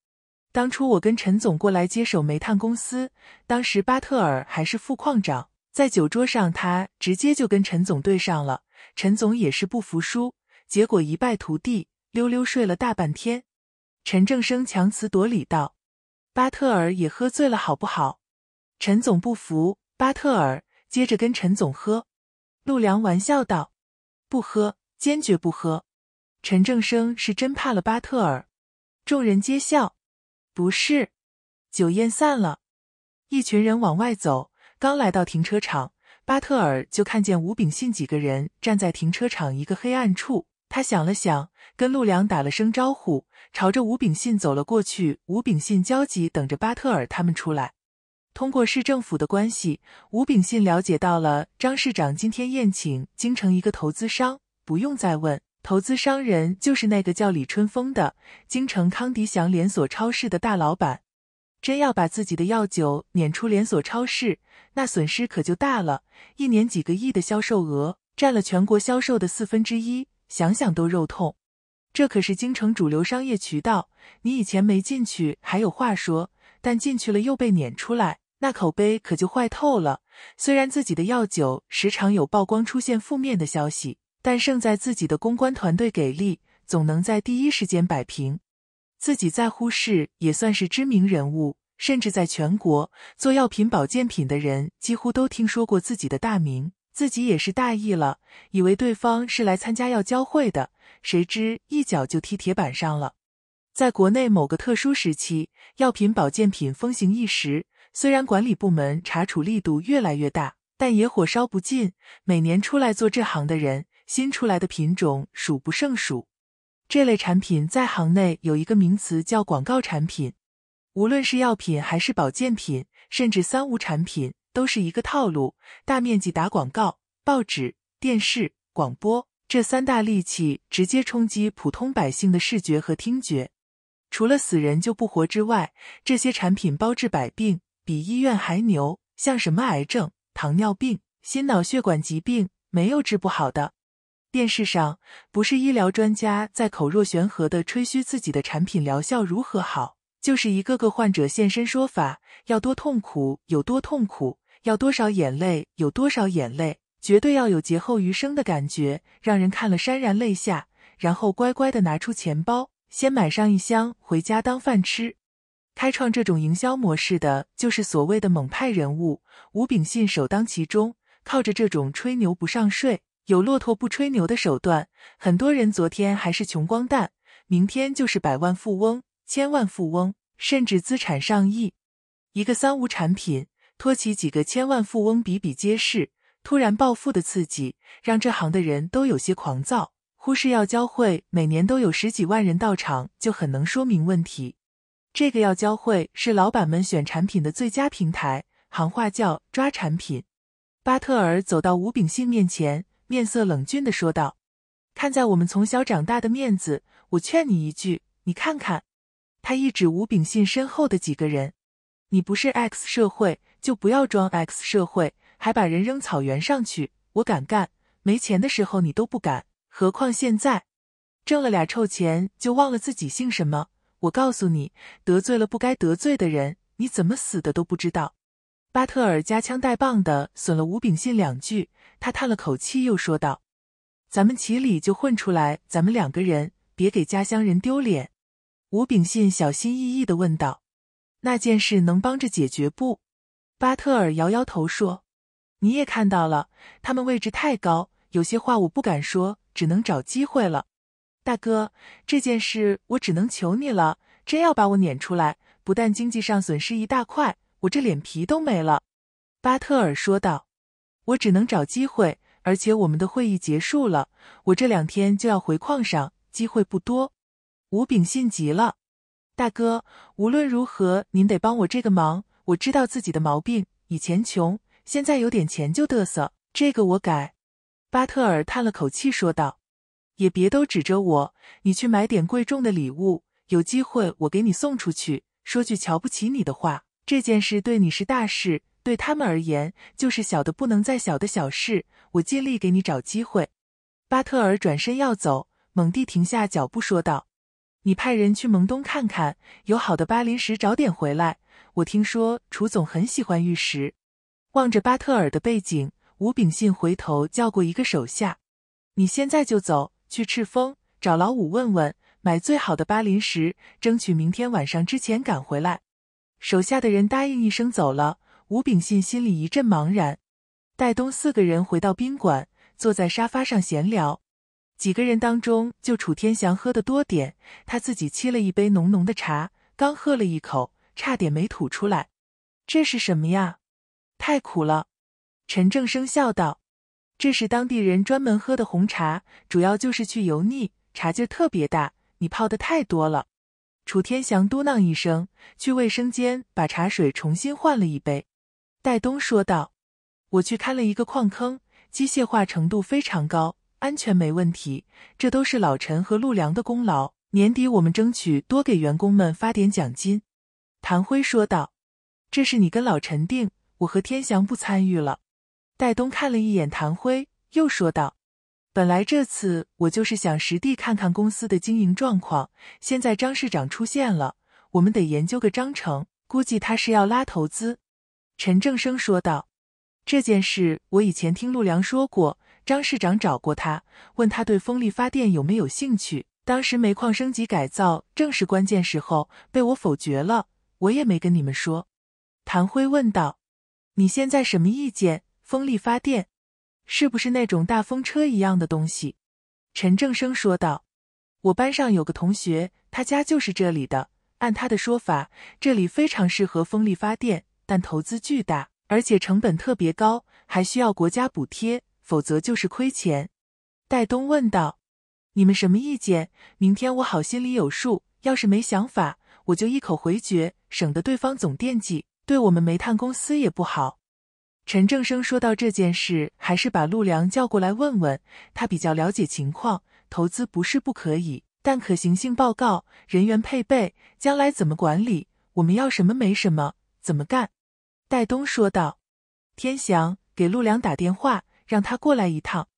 Speaker 1: 当初我跟陈总过来接手煤炭公司，当时巴特尔还是副矿长，在酒桌上他直接就跟陈总对上了，陈总也是不服输，结果一败涂地。”溜溜睡了大半天，陈正生强词夺理道：“巴特尔也喝醉了，好不好？”陈总不服，巴特尔接着跟陈总喝。陆良玩笑道：“不喝，坚决不喝。”陈正生是真怕了巴特尔，众人皆笑。不是，酒宴散了，一群人往外走，刚来到停车场，巴特尔就看见吴秉信几个人站在停车场一个黑暗处。他想了想，跟陆良打了声招呼，朝着吴秉信走了过去。吴秉信焦急等着巴特尔他们出来。通过市政府的关系，吴秉信了解到了张市长今天宴请京城一个投资商。不用再问，投资商人就是那个叫李春风的京城康迪祥连锁超市的大老板。真要把自己的药酒撵出连锁超市，那损失可就大了。一年几个亿的销售额，占了全国销售的四分之一。想想都肉痛，这可是京城主流商业渠道，你以前没进去还有话说，但进去了又被撵出来，那口碑可就坏透了。虽然自己的药酒时常有曝光，出现负面的消息，但胜在自己的公关团队给力，总能在第一时间摆平。自己在呼市也算是知名人物，甚至在全国做药品、保健品的人几乎都听说过自己的大名。自己也是大意了，以为对方是来参加药交会的，谁知一脚就踢铁板上了。在国内某个特殊时期，药品、保健品风行一时。虽然管理部门查处力度越来越大，但野火烧不尽，每年出来做这行的人，新出来的品种数不胜数。这类产品在行内有一个名词叫“广告产品”，无论是药品还是保健品，甚至三无产品。都是一个套路，大面积打广告，报纸、电视、广播这三大利器直接冲击普通百姓的视觉和听觉。除了死人就不活之外，这些产品包治百病，比医院还牛。像什么癌症、糖尿病、心脑血管疾病，没有治不好的。电视上不是医疗专家在口若悬河的吹嘘自己的产品疗效如何好，就是一个个患者现身说法，要多痛苦有多痛苦。要多少眼泪，有多少眼泪，绝对要有劫后余生的感觉，让人看了潸然泪下，然后乖乖的拿出钱包，先买上一箱回家当饭吃。开创这种营销模式的就是所谓的猛派人物吴秉信首当其冲，靠着这种吹牛不上税，有骆驼不吹牛的手段，很多人昨天还是穷光蛋，明天就是百万富翁、千万富翁，甚至资产上亿。一个三无产品。托起几个千万富翁比比皆是，突然暴富的刺激让这行的人都有些狂躁。忽视药交会每年都有十几万人到场，就很能说明问题。这个药交会是老板们选产品的最佳平台，行话叫抓产品。巴特尔走到吴秉信面前，面色冷峻地说道：“看在我们从小长大的面子，我劝你一句，你看看。”他一指吴秉信身后的几个人，“你不是 X 社会。”就不要装 X 社会，还把人扔草原上去，我敢干。没钱的时候你都不敢，何况现在，挣了俩臭钱就忘了自己姓什么。我告诉你，得罪了不该得罪的人，你怎么死的都不知道。巴特尔夹枪带棒的损了吴炳信两句，他叹了口气，又说道：“咱们骑里就混出来，咱们两个人，别给家乡人丢脸。”吴炳信小心翼翼的问道：“那件事能帮着解决不？”巴特尔摇摇头说：“你也看到了，他们位置太高，有些话我不敢说，只能找机会了。大哥，这件事我只能求你了。真要把我撵出来，不但经济上损失一大块，我这脸皮都没了。”巴特尔说道：“我只能找机会，而且我们的会议结束了，我这两天就要回矿上，机会不多。”吴秉信急了：“大哥，无论如何，您得帮我这个忙。”我知道自己的毛病，以前穷，现在有点钱就嘚瑟，这个我改。巴特尔叹了口气说道：“也别都指着我，你去买点贵重的礼物，有机会我给你送出去。说句瞧不起你的话，这件事对你是大事，对他们而言就是小的不能再小的小事。我尽力给你找机会。”巴特尔转身要走，猛地停下脚步说道。你派人去蒙东看看，有好的巴林石找点回来。我听说楚总很喜欢玉石。望着巴特尔的背景，吴秉信回头叫过一个手下：“你现在就走，去赤峰找老五问问，买最好的巴林石，争取明天晚上之前赶回来。”手下的人答应一声走了。吴秉信心里一阵茫然。戴东四个人回到宾馆，坐在沙发上闲聊。几个人当中，就楚天祥喝的多点。他自己沏了一杯浓浓的茶，刚喝了一口，差点没吐出来。这是什么呀？太苦了！陈正生笑道：“这是当地人专门喝的红茶，主要就是去油腻，茶劲特别大。你泡的太多了。”楚天祥嘟囔一声，去卫生间把茶水重新换了一杯。戴东说道：“我去看了一个矿坑，机械化程度非常高。”安全没问题，这都是老陈和陆良的功劳。年底我们争取多给员工们发点奖金。”谭辉说道，“这是你跟老陈定，我和天祥不参与了。”戴东看了一眼谭辉，又说道：“本来这次我就是想实地看看公司的经营状况，现在张市长出现了，我们得研究个章程。估计他是要拉投资。”陈正生说道：“这件事我以前听陆良说过。”张市长找过他，问他对风力发电有没有兴趣。当时煤矿升级改造正是关键时候，被我否决了，我也没跟你们说。”谭辉问道，“你现在什么意见？风力发电是不是那种大风车一样的东西？”陈正生说道，“我班上有个同学，他家就是这里的。按他的说法，这里非常适合风力发电，但投资巨大，而且成本特别高，还需要国家补贴。”否则就是亏钱，戴东问道：“你们什么意见？明天我好心里有数。要是没想法，我就一口回绝，省得对方总惦记，对我们煤炭公司也不好。”陈正生说道：“这件事还是把陆良叫过来问问，他比较了解情况。投资不是不可以，但可行性报告、人员配备、将来怎么管理，我们要什么没什么，怎么干？”戴东说道：“天祥，给陆良打电话。”让他过来一趟。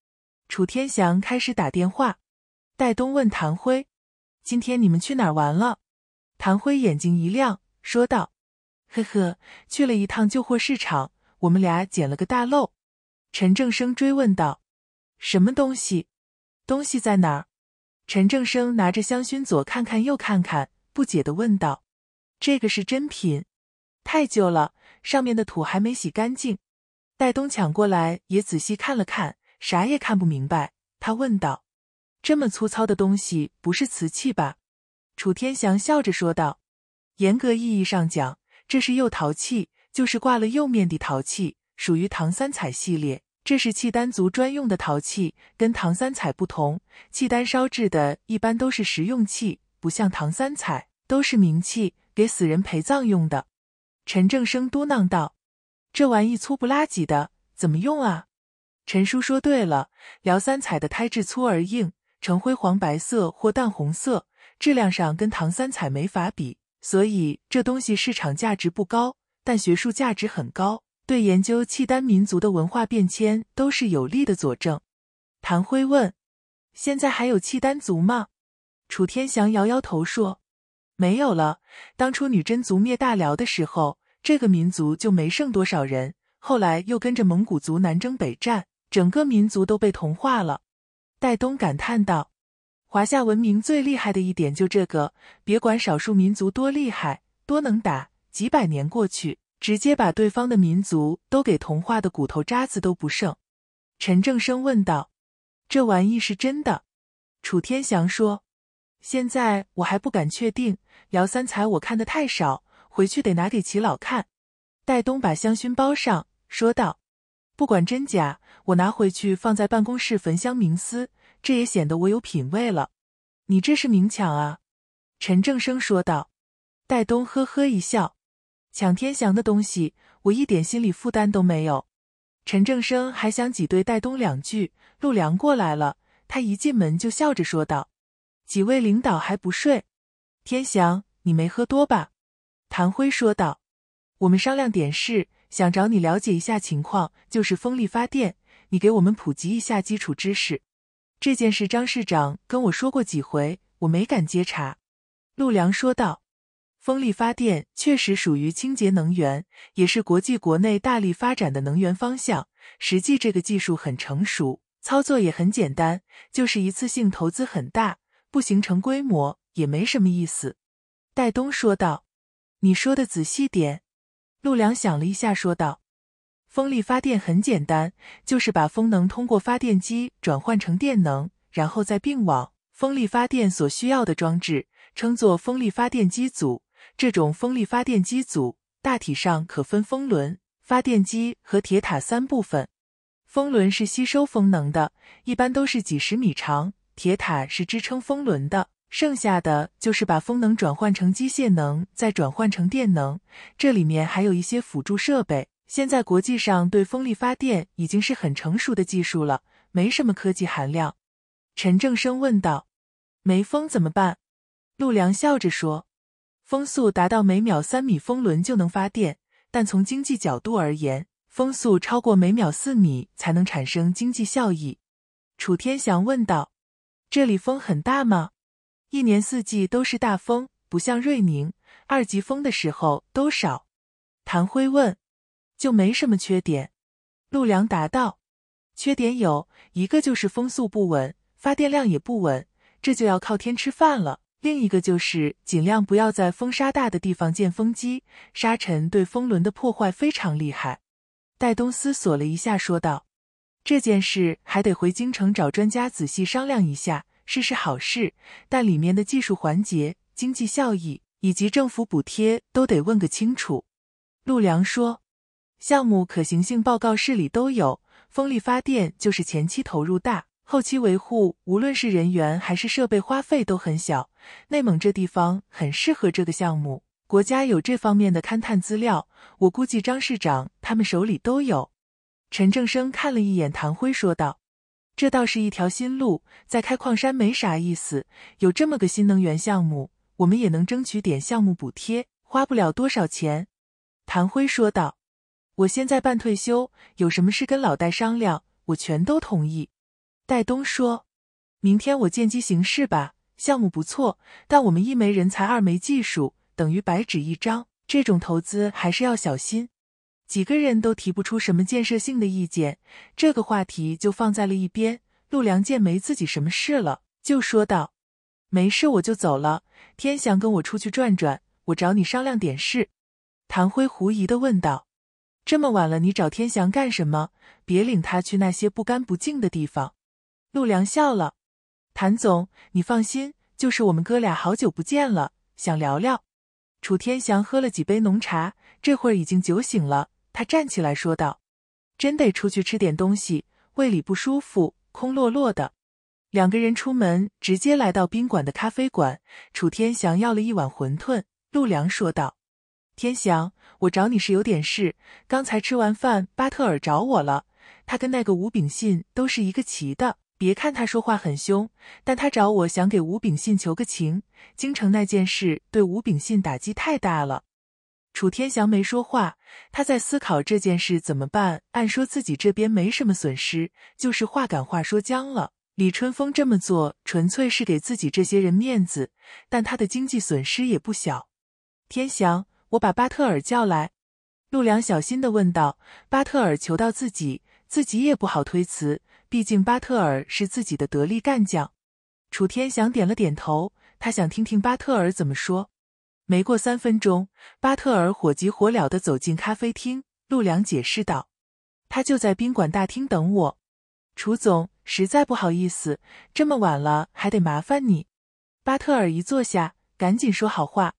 Speaker 1: 楚天祥开始打电话。戴东问谭辉：“今天你们去哪儿玩了？”谭辉眼睛一亮，说道：“呵呵，去了一趟旧货市场，我们俩捡了个大漏。”陈正生追问道：“什么东西？东西在哪儿？”陈正生拿着香薰，左看看右看看，不解的问道：“这个是真品？太旧了，上面的土还没洗干净。”戴东抢过来，也仔细看了看，啥也看不明白。他问道：“这么粗糙的东西不是瓷器吧？”楚天祥笑着说道：“严格意义上讲，这是釉陶器，就是挂了釉面的陶器，属于唐三彩系列。这是契丹族专用的陶器，跟唐三彩不同。契丹烧制的一般都是实用器，不像唐三彩都是名器，给死人陪葬用的。”陈正生嘟囔道。这玩意粗不拉几的，怎么用啊？陈叔说：“对了，辽三彩的胎质粗而硬，呈灰黄、白色或淡红色，质量上跟唐三彩没法比，所以这东西市场价值不高，但学术价值很高，对研究契丹民族的文化变迁都是有力的佐证。”谭辉问：“现在还有契丹族吗？”楚天祥摇摇头说：“没有了。当初女真族灭大辽的时候。”这个民族就没剩多少人，后来又跟着蒙古族南征北战，整个民族都被同化了。戴东感叹道：“华夏文明最厉害的一点就这个，别管少数民族多厉害、多能打，几百年过去，直接把对方的民族都给同化的骨头渣子都不剩。”陈正生问道：“这玩意是真的？”楚天祥说：“现在我还不敢确定，姚三才我看的太少。”回去得拿给齐老看，戴东把香薰包上，说道：“不管真假，我拿回去放在办公室焚香冥思，这也显得我有品味了。”你这是明抢啊！陈正生说道。戴东呵呵一笑：“抢天祥的东西，我一点心理负担都没有。”陈正生还想挤兑戴东两句，陆良过来了，他一进门就笑着说道：“几位领导还不睡？天祥，你没喝多吧？”谭辉说道：“我们商量点事，想找你了解一下情况，就是风力发电，你给我们普及一下基础知识。”这件事张市长跟我说过几回，我没敢接茬。陆良说道：“风力发电确实属于清洁能源，也是国际国内大力发展的能源方向。实际这个技术很成熟，操作也很简单，就是一次性投资很大，不形成规模也没什么意思。”戴东说道。你说的仔细点，陆良想了一下，说道：“风力发电很简单，就是把风能通过发电机转换成电能，然后再并网。风力发电所需要的装置称作风力发电机组。这种风力发电机组大体上可分风轮、发电机和铁塔三部分。风轮是吸收风能的，一般都是几十米长。铁塔是支撑风轮的。”剩下的就是把风能转换成机械能，再转换成电能。这里面还有一些辅助设备。现在国际上对风力发电已经是很成熟的技术了，没什么科技含量。陈正生问道：“没风怎么办？”陆良笑着说：“风速达到每秒三米，风轮就能发电。但从经济角度而言，风速超过每秒四米才能产生经济效益。”楚天祥问道：“这里风很大吗？”一年四季都是大风，不像瑞宁，二级风的时候都少。谭辉问：“就没什么缺点？”陆良答道：“缺点有一个就是风速不稳，发电量也不稳，这就要靠天吃饭了。另一个就是尽量不要在风沙大的地方建风机，沙尘对风轮的破坏非常厉害。”戴东思索了一下，说道：“这件事还得回京城找专家仔细商量一下。”事是好事，但里面的技术环节、经济效益以及政府补贴都得问个清楚。陆良说，项目可行性报告市里都有。风力发电就是前期投入大，后期维护，无论是人员还是设备花费都很小。内蒙这地方很适合这个项目，国家有这方面的勘探资料，我估计张市长他们手里都有。陈正生看了一眼谭辉，说道。这倒是一条新路，在开矿山没啥意思，有这么个新能源项目，我们也能争取点项目补贴，花不了多少钱。”谭辉说道。“我现在半退休，有什么事跟老戴商量，我全都同意。”戴东说，“明天我见机行事吧，项目不错，但我们一没人才，二没技术，等于白纸一张，这种投资还是要小心。”几个人都提不出什么建设性的意见，这个话题就放在了一边。陆良见没自己什么事了，就说道：“没事，我就走了。”天祥跟我出去转转，我找你商量点事。”唐辉狐疑的问道：“这么晚了，你找天祥干什么？别领他去那些不干不净的地方。”陆良笑了：“谭总，你放心，就是我们哥俩好久不见了，想聊聊。”楚天祥喝了几杯浓茶，这会儿已经酒醒了。他站起来说道：“真得出去吃点东西，胃里不舒服，空落落的。”两个人出门，直接来到宾馆的咖啡馆。楚天祥要了一碗馄饨。陆良说道：“天祥，我找你是有点事。刚才吃完饭，巴特尔找我了。他跟那个吴秉信都是一个旗的。别看他说话很凶，但他找我想给吴秉信求个情。京城那件事对吴秉信打击太大了。”楚天祥没说话，他在思考这件事怎么办。按说自己这边没什么损失，就是话赶话说僵了。李春风这么做纯粹是给自己这些人面子，但他的经济损失也不小。天祥，我把巴特尔叫来。”陆良小心的问道。巴特尔求到自己，自己也不好推辞，毕竟巴特尔是自己的得力干将。楚天祥点了点头，他想听听巴特尔怎么说。没过三分钟，巴特尔火急火燎的走进咖啡厅。陆良解释道：“他就在宾馆大厅等我。”楚总实在不好意思，这么晚了还得麻烦你。巴特尔一坐下，赶紧说好话。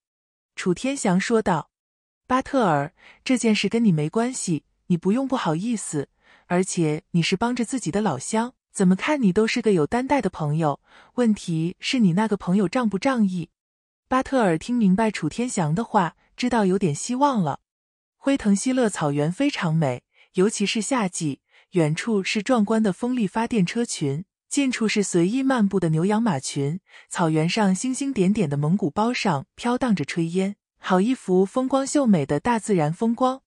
Speaker 1: 楚天祥说道：“巴特尔，这件事跟你没关系，你不用不好意思。而且你是帮着自己的老乡，怎么看你都是个有担待的朋友。问题是你那个朋友仗不仗义？”巴特尔听明白楚天祥的话，知道有点希望了。辉腾希勒草原非常美，尤其是夏季，远处是壮观的风力发电车群，近处是随意漫步的牛羊马群，草原上星星点点的蒙古包上飘荡着炊烟，好一幅风光秀美的大自然风光。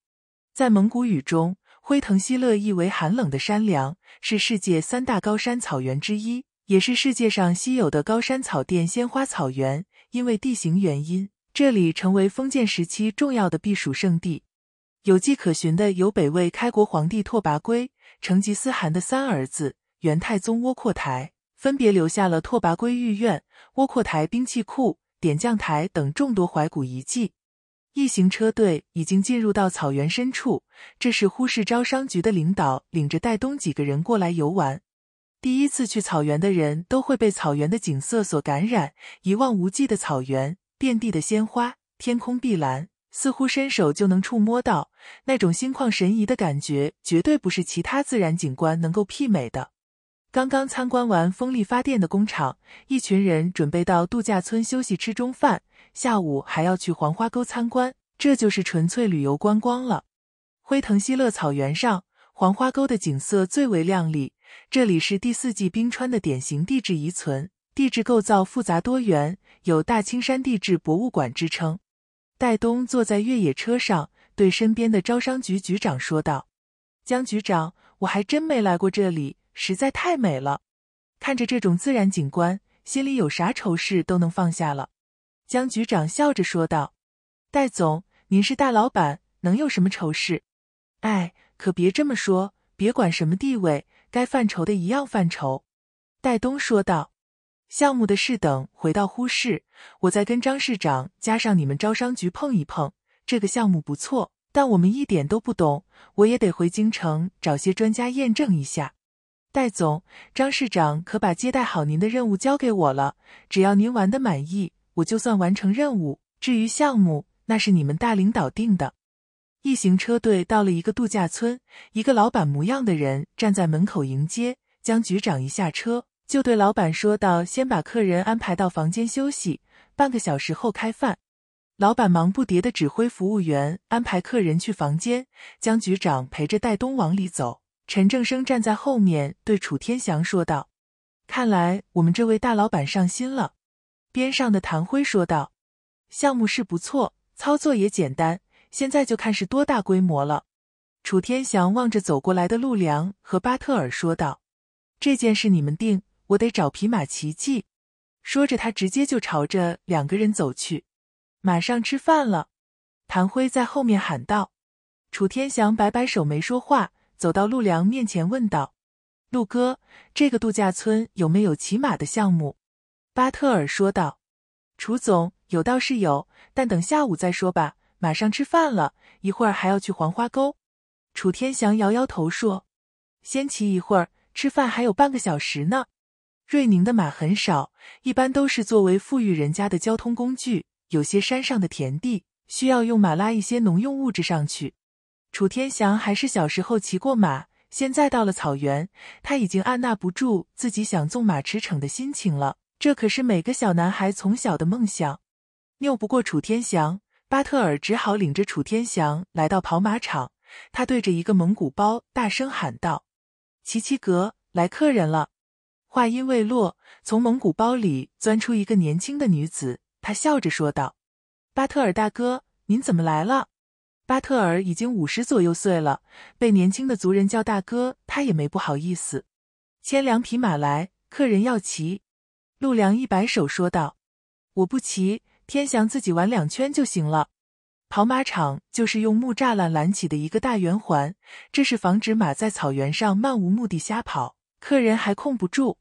Speaker 1: 在蒙古语中，辉腾希勒意为寒冷的山梁，是世界三大高山草原之一，也是世界上稀有的高山草甸鲜花草原。因为地形原因，这里成为封建时期重要的避暑胜地，有迹可循的有北魏开国皇帝拓跋圭、成吉思汗的三儿子元太宗窝阔台，分别留下了拓跋圭御苑、窝阔台兵器库、点将台等众多怀古遗迹。一行车队已经进入到草原深处，这是呼市招商局的领导领着戴东几个人过来游玩。第一次去草原的人都会被草原的景色所感染，一望无际的草原，遍地的鲜花，天空碧蓝，似乎伸手就能触摸到。那种心旷神怡的感觉，绝对不是其他自然景观能够媲美的。刚刚参观完风力发电的工厂，一群人准备到度假村休息吃中饭，下午还要去黄花沟参观，这就是纯粹旅游观光了。辉腾锡勒草原上，黄花沟的景色最为亮丽。这里是第四纪冰川的典型地质遗存，地质构造复杂多元，有大青山地质博物馆之称。戴东坐在越野车上，对身边的招商局局长说道：“江局长，我还真没来过这里，实在太美了。看着这种自然景观，心里有啥愁事都能放下了。”江局长笑着说道：“戴总，您是大老板，能有什么愁事？哎，可别这么说，别管什么地位。”该犯愁的一样犯愁，戴东说道：“项目的事等回到呼市，我再跟张市长加上你们招商局碰一碰。这个项目不错，但我们一点都不懂，我也得回京城找些专家验证一下。”戴总，张市长可把接待好您的任务交给我了，只要您玩的满意，我就算完成任务。至于项目，那是你们大领导定的。一行车队到了一个度假村，一个老板模样的人站在门口迎接。江局长一下车，就对老板说道：“先把客人安排到房间休息，半个小时后开饭。”老板忙不迭的指挥服务员安排客人去房间。江局长陪着戴东往里走，陈正生站在后面对楚天祥说道：“看来我们这位大老板上心了。”边上的谭辉说道：“项目是不错，操作也简单。”现在就看是多大规模了。楚天祥望着走过来的陆良和巴特尔说道：“这件事你们定，我得找匹马骑骑。”说着，他直接就朝着两个人走去。马上吃饭了，谭辉在后面喊道。楚天祥摆摆手没说话，走到陆良面前问道：“陆哥，这个度假村有没有骑马的项目？”巴特尔说道：“楚总有倒是有，但等下午再说吧。”马上吃饭了，一会儿还要去黄花沟。楚天祥摇摇头说：“先骑一会儿，吃饭还有半个小时呢。”瑞宁的马很少，一般都是作为富裕人家的交通工具。有些山上的田地需要用马拉一些农用物质上去。楚天祥还是小时候骑过马，现在到了草原，他已经按捺不住自己想纵马驰骋的心情了。这可是每个小男孩从小的梦想。拗不过楚天祥。巴特尔只好领着楚天祥来到跑马场，他对着一个蒙古包大声喊道：“齐齐格，来客人了。”话音未落，从蒙古包里钻出一个年轻的女子，她笑着说道：“巴特尔大哥，您怎么来了？”巴特尔已经五十左右岁了，被年轻的族人叫大哥，他也没不好意思。牵两匹马来，客人要骑。陆良一摆手说道：“我不骑。”天翔自己玩两圈就行了。跑马场就是用木栅栏拦起的一个大圆环，这是防止马在草原上漫无目的瞎跑，客人还控不住。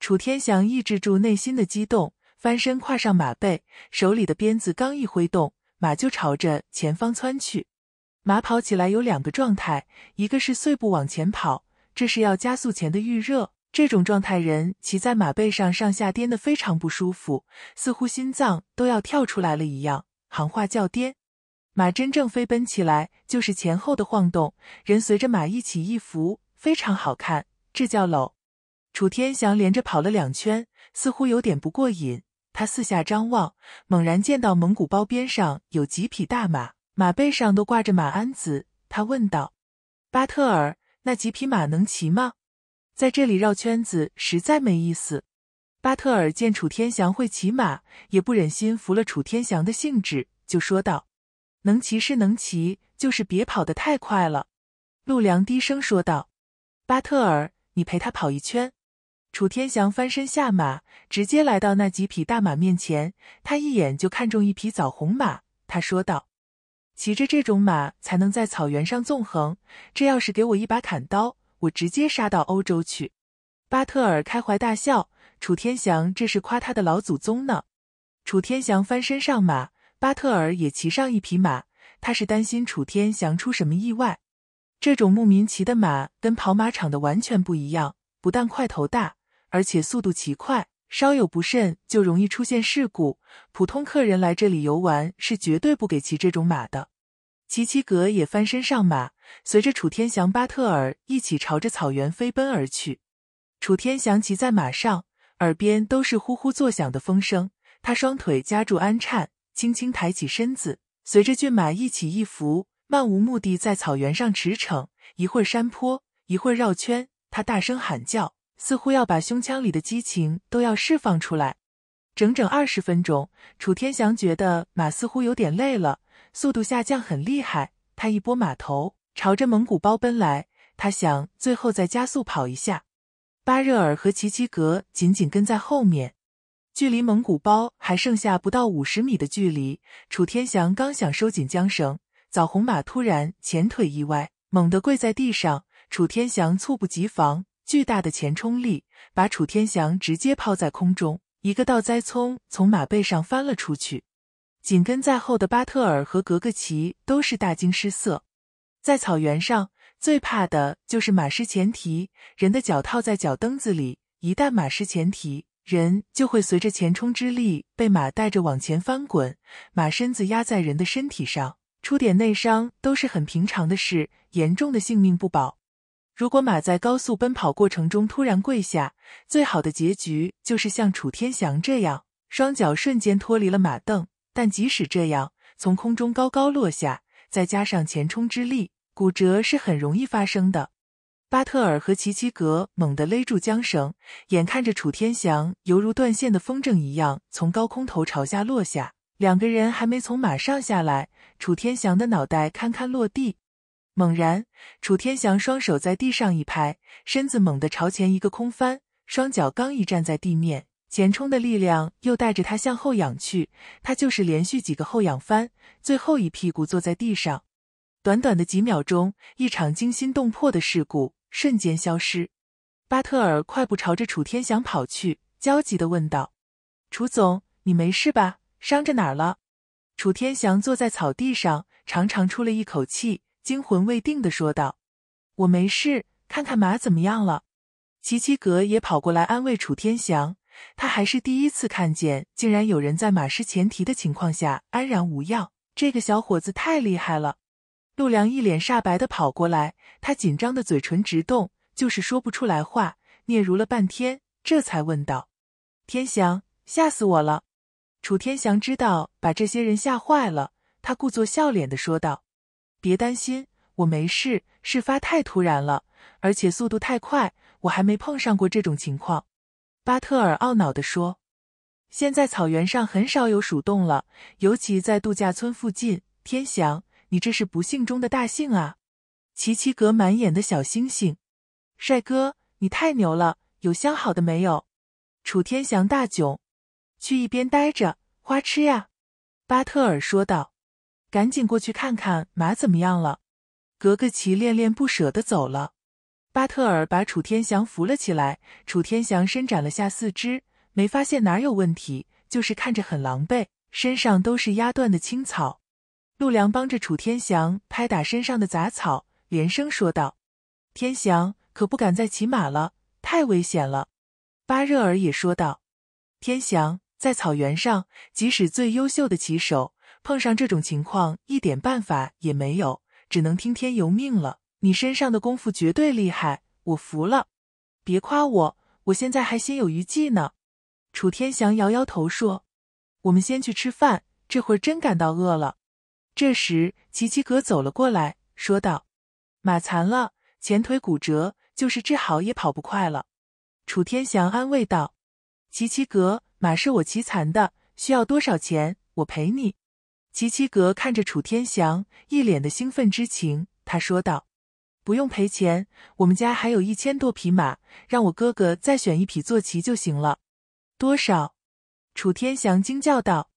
Speaker 1: 楚天翔抑制住内心的激动，翻身跨上马背，手里的鞭子刚一挥动，马就朝着前方窜去。马跑起来有两个状态，一个是碎步往前跑，这是要加速前的预热。这种状态，人骑在马背上上下颠得非常不舒服，似乎心脏都要跳出来了一样。行话叫颠马。真正飞奔起来，就是前后的晃动，人随着马一起一伏，非常好看。这叫搂。楚天祥连着跑了两圈，似乎有点不过瘾。他四下张望，猛然见到蒙古包边上有几匹大马，马背上都挂着马鞍子。他问道：“巴特尔，那几匹马能骑吗？”在这里绕圈子实在没意思。巴特尔见楚天祥会骑马，也不忍心拂了楚天祥的兴致，就说道：“能骑是能骑，就是别跑得太快了。”陆良低声说道：“巴特尔，你陪他跑一圈。”楚天祥翻身下马，直接来到那几匹大马面前。他一眼就看中一匹枣红马，他说道：“骑着这种马才能在草原上纵横。这要是给我一把砍刀。”我直接杀到欧洲去！巴特尔开怀大笑。楚天祥这是夸他的老祖宗呢。楚天祥翻身上马，巴特尔也骑上一匹马。他是担心楚天祥出什么意外。这种牧民骑的马跟跑马场的完全不一样，不但块头大，而且速度奇快，稍有不慎就容易出现事故。普通客人来这里游玩是绝对不给骑这种马的。齐齐格也翻身上马。随着楚天祥、巴特尔一起朝着草原飞奔而去，楚天祥骑在马上，耳边都是呼呼作响的风声。他双腿夹住鞍颤，轻轻抬起身子，随着骏马一起一伏，漫无目的在草原上驰骋。一会儿山坡，一会儿绕圈。他大声喊叫，似乎要把胸腔里的激情都要释放出来。整整二十分钟，楚天祥觉得马似乎有点累了，速度下降很厉害。他一拨马头。朝着蒙古包奔来，他想最后再加速跑一下。巴热尔和齐齐格紧紧跟在后面，距离蒙古包还剩下不到五十米的距离。楚天祥刚想收紧缰绳，枣红马突然前腿一歪，猛地跪在地上。楚天祥猝不及防，巨大的前冲力把楚天祥直接抛在空中，一个倒栽葱从马背上翻了出去。紧跟在后的巴特尔和格格奇都是大惊失色。在草原上，最怕的就是马失前蹄。人的脚套在脚蹬子里，一旦马失前蹄，人就会随着前冲之力被马带着往前翻滚，马身子压在人的身体上，出点内伤都是很平常的事，严重的性命不保。如果马在高速奔跑过程中突然跪下，最好的结局就是像楚天祥这样，双脚瞬间脱离了马凳。但即使这样，从空中高高落下，再加上前冲之力。骨折是很容易发生的。巴特尔和齐齐格猛地勒住缰绳，眼看着楚天祥犹如断线的风筝一样从高空头朝下落下。两个人还没从马上下来，楚天祥的脑袋堪堪落地。猛然，楚天祥双手在地上一拍，身子猛地朝前一个空翻，双脚刚一站在地面，前冲的力量又带着他向后仰去。他就是连续几个后仰翻，最后一屁股坐在地上。短短的几秒钟，一场惊心动魄的事故瞬间消失。巴特尔快步朝着楚天祥跑去，焦急地问道：“楚总，你没事吧？伤着哪儿了？”楚天祥坐在草地上，长长出了一口气，惊魂未定地说道：“我没事，看看马怎么样了。”齐齐格也跑过来安慰楚天祥，他还是第一次看见，竟然有人在马失前蹄的情况下安然无恙。这个小伙子太厉害了。陆良一脸煞白的跑过来，他紧张的嘴唇直动，就是说不出来话，嗫嚅了半天，这才问道：“天祥，吓死我了！”楚天祥知道把这些人吓坏了，他故作笑脸的说道：“别担心，我没事。事发太突然了，而且速度太快，我还没碰上过这种情况。”巴特尔懊恼的说：“现在草原上很少有鼠洞了，尤其在度假村附近。”天祥。你这是不幸中的大幸啊！齐齐格满眼的小星星，帅哥，你太牛了，有相好的没有？楚天祥大囧，去一边待着，花痴呀！巴特尔说道：“赶紧过去看看马怎么样了。”格格奇恋恋不舍的走了。巴特尔把楚天祥扶了起来，楚天祥伸展了下四肢，没发现哪有问题，就是看着很狼狈，身上都是压断的青草。陆良帮着楚天祥拍打身上的杂草，连声说道：“天祥可不敢再骑马了，太危险了。”巴热尔也说道：“天祥，在草原上，即使最优秀的骑手，碰上这种情况，一点办法也没有，只能听天由命了。你身上的功夫绝对厉害，我服了。”“别夸我，我现在还心有余悸呢。”楚天祥摇摇头说：“我们先去吃饭，这会儿真感到饿了。”这时，琪琪格走了过来，说道：“马残了，前腿骨折，就是治好也跑不快了。”楚天祥安慰道：“琪琪格，马是我骑残的，需要多少钱？我赔你。”琪琪格看着楚天祥，一脸的兴奋之情，他说道：“不用赔钱，我们家还有一千多匹马，让我哥哥再选一匹坐骑就行了。”多少？楚天祥惊叫道：“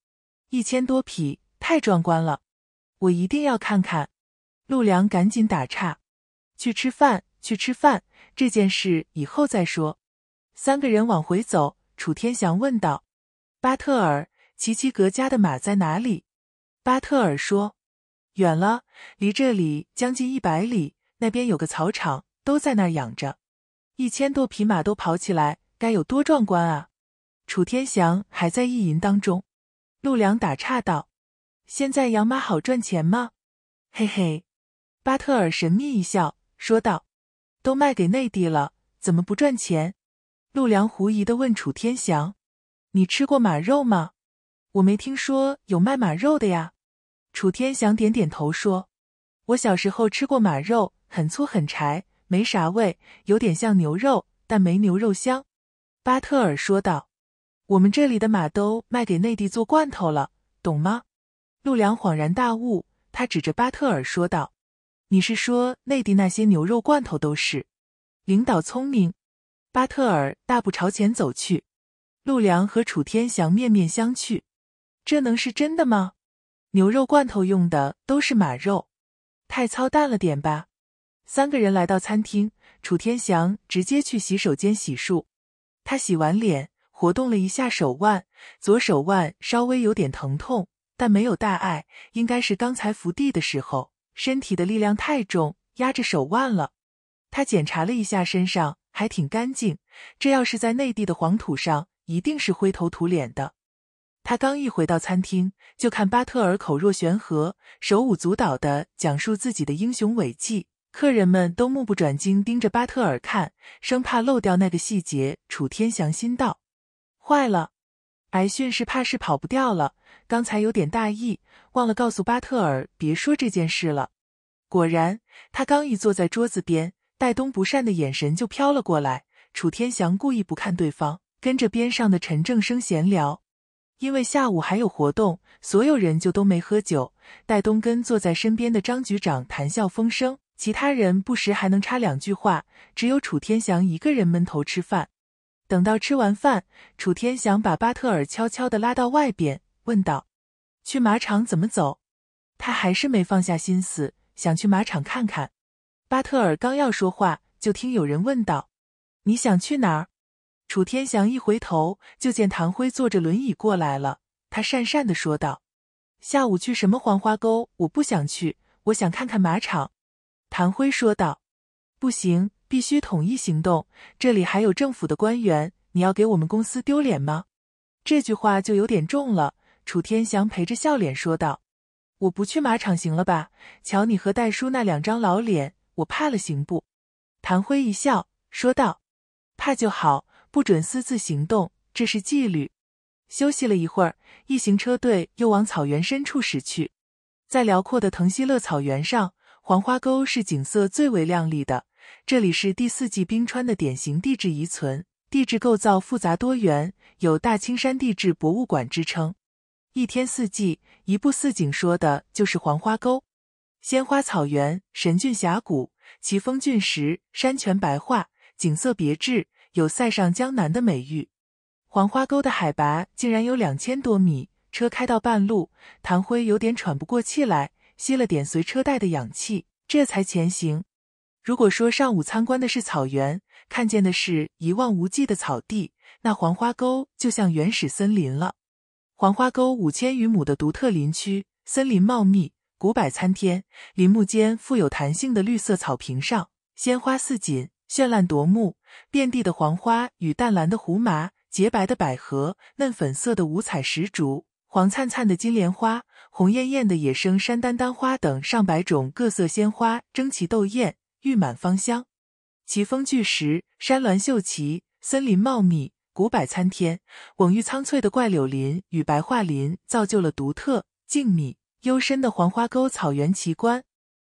Speaker 1: 一千多匹，太壮观了！”我一定要看看，陆良赶紧打岔，去吃饭，去吃饭，这件事以后再说。三个人往回走，楚天祥问道：“巴特尔，齐齐格家的马在哪里？”巴特尔说：“远了，离这里将近一百里，那边有个草场，都在那儿养着。一千多匹马都跑起来，该有多壮观啊！”楚天祥还在意淫当中，陆良打岔道。现在养马好赚钱吗？嘿嘿，巴特尔神秘一笑说道：“都卖给内地了，怎么不赚钱？”陆良狐疑的问楚天祥：“你吃过马肉吗？我没听说有卖马肉的呀。”楚天祥点点头说：“我小时候吃过马肉，很粗很柴，没啥味，有点像牛肉，但没牛肉香。”巴特尔说道：“我们这里的马都卖给内地做罐头了，懂吗？”陆良恍然大悟，他指着巴特尔说道：“你是说内地那些牛肉罐头都是？”领导聪明。巴特尔大步朝前走去。陆良和楚天祥面面相觑：“这能是真的吗？牛肉罐头用的都是马肉，太操蛋了点吧？”三个人来到餐厅，楚天祥直接去洗手间洗漱。他洗完脸，活动了一下手腕，左手腕稍微有点疼痛。但没有大碍，应该是刚才伏地的时候，身体的力量太重，压着手腕了。他检查了一下身上，还挺干净。这要是在内地的黄土上，一定是灰头土脸的。他刚一回到餐厅，就看巴特尔口若悬河、手舞足蹈的讲述自己的英雄伟绩，客人们都目不转睛盯着巴特尔看，生怕漏掉那个细节。楚天祥心道：坏了。挨训是怕是跑不掉了，刚才有点大意，忘了告诉巴特尔别说这件事了。果然，他刚一坐在桌子边，戴东不善的眼神就飘了过来。楚天祥故意不看对方，跟着边上的陈正生闲聊。因为下午还有活动，所有人就都没喝酒。戴东跟坐在身边的张局长谈笑风生，其他人不时还能插两句话，只有楚天祥一个人闷头吃饭。等到吃完饭，楚天祥把巴特尔悄悄的拉到外边，问道：“去马场怎么走？”他还是没放下心思想去马场看看。巴特尔刚要说话，就听有人问道：“你想去哪儿？”楚天祥一回头，就见唐辉坐着轮椅过来了。他讪讪的说道：“下午去什么黄花沟？我不想去，我想看看马场。”唐辉说道：“不行。”必须统一行动，这里还有政府的官员，你要给我们公司丢脸吗？这句话就有点重了。楚天祥陪着笑脸说道：“我不去马场行了吧？瞧你和戴叔那两张老脸，我怕了，行不？”谭辉一笑说道：“怕就好，不准私自行动，这是纪律。”休息了一会儿，一行车队又往草原深处驶去。在辽阔的腾溪勒草原上，黄花沟是景色最为亮丽的。这里是第四纪冰川的典型地质遗存，地质构造复杂多元，有“大青山地质博物馆”之称。一天四季，一步四景，说的就是黄花沟。鲜花草原、神骏峡谷、奇峰峻石、山泉白桦，景色别致，有“塞上江南”的美誉。黄花沟的海拔竟然有两千多米，车开到半路，谭辉有点喘不过气来，吸了点随车带的氧气，这才前行。如果说上午参观的是草原，看见的是一望无际的草地，那黄花沟就像原始森林了。黄花沟五千余亩的独特林区，森林茂密，古柏参天，林木间富有弹性的绿色草坪上，鲜花似锦，绚烂夺目。遍地的黄花与淡蓝的胡麻、洁白的百合、嫩粉色的五彩石竹、黄灿灿的金莲花、红艳艳的野生山丹丹花等上百种各色鲜花争奇斗艳。玉满芳香，奇峰巨石，山峦秀奇，森林茂密，古柏参天，蓊郁苍翠的怪柳林与白桦林，造就了独特、静谧、幽深的黄花沟草原奇观。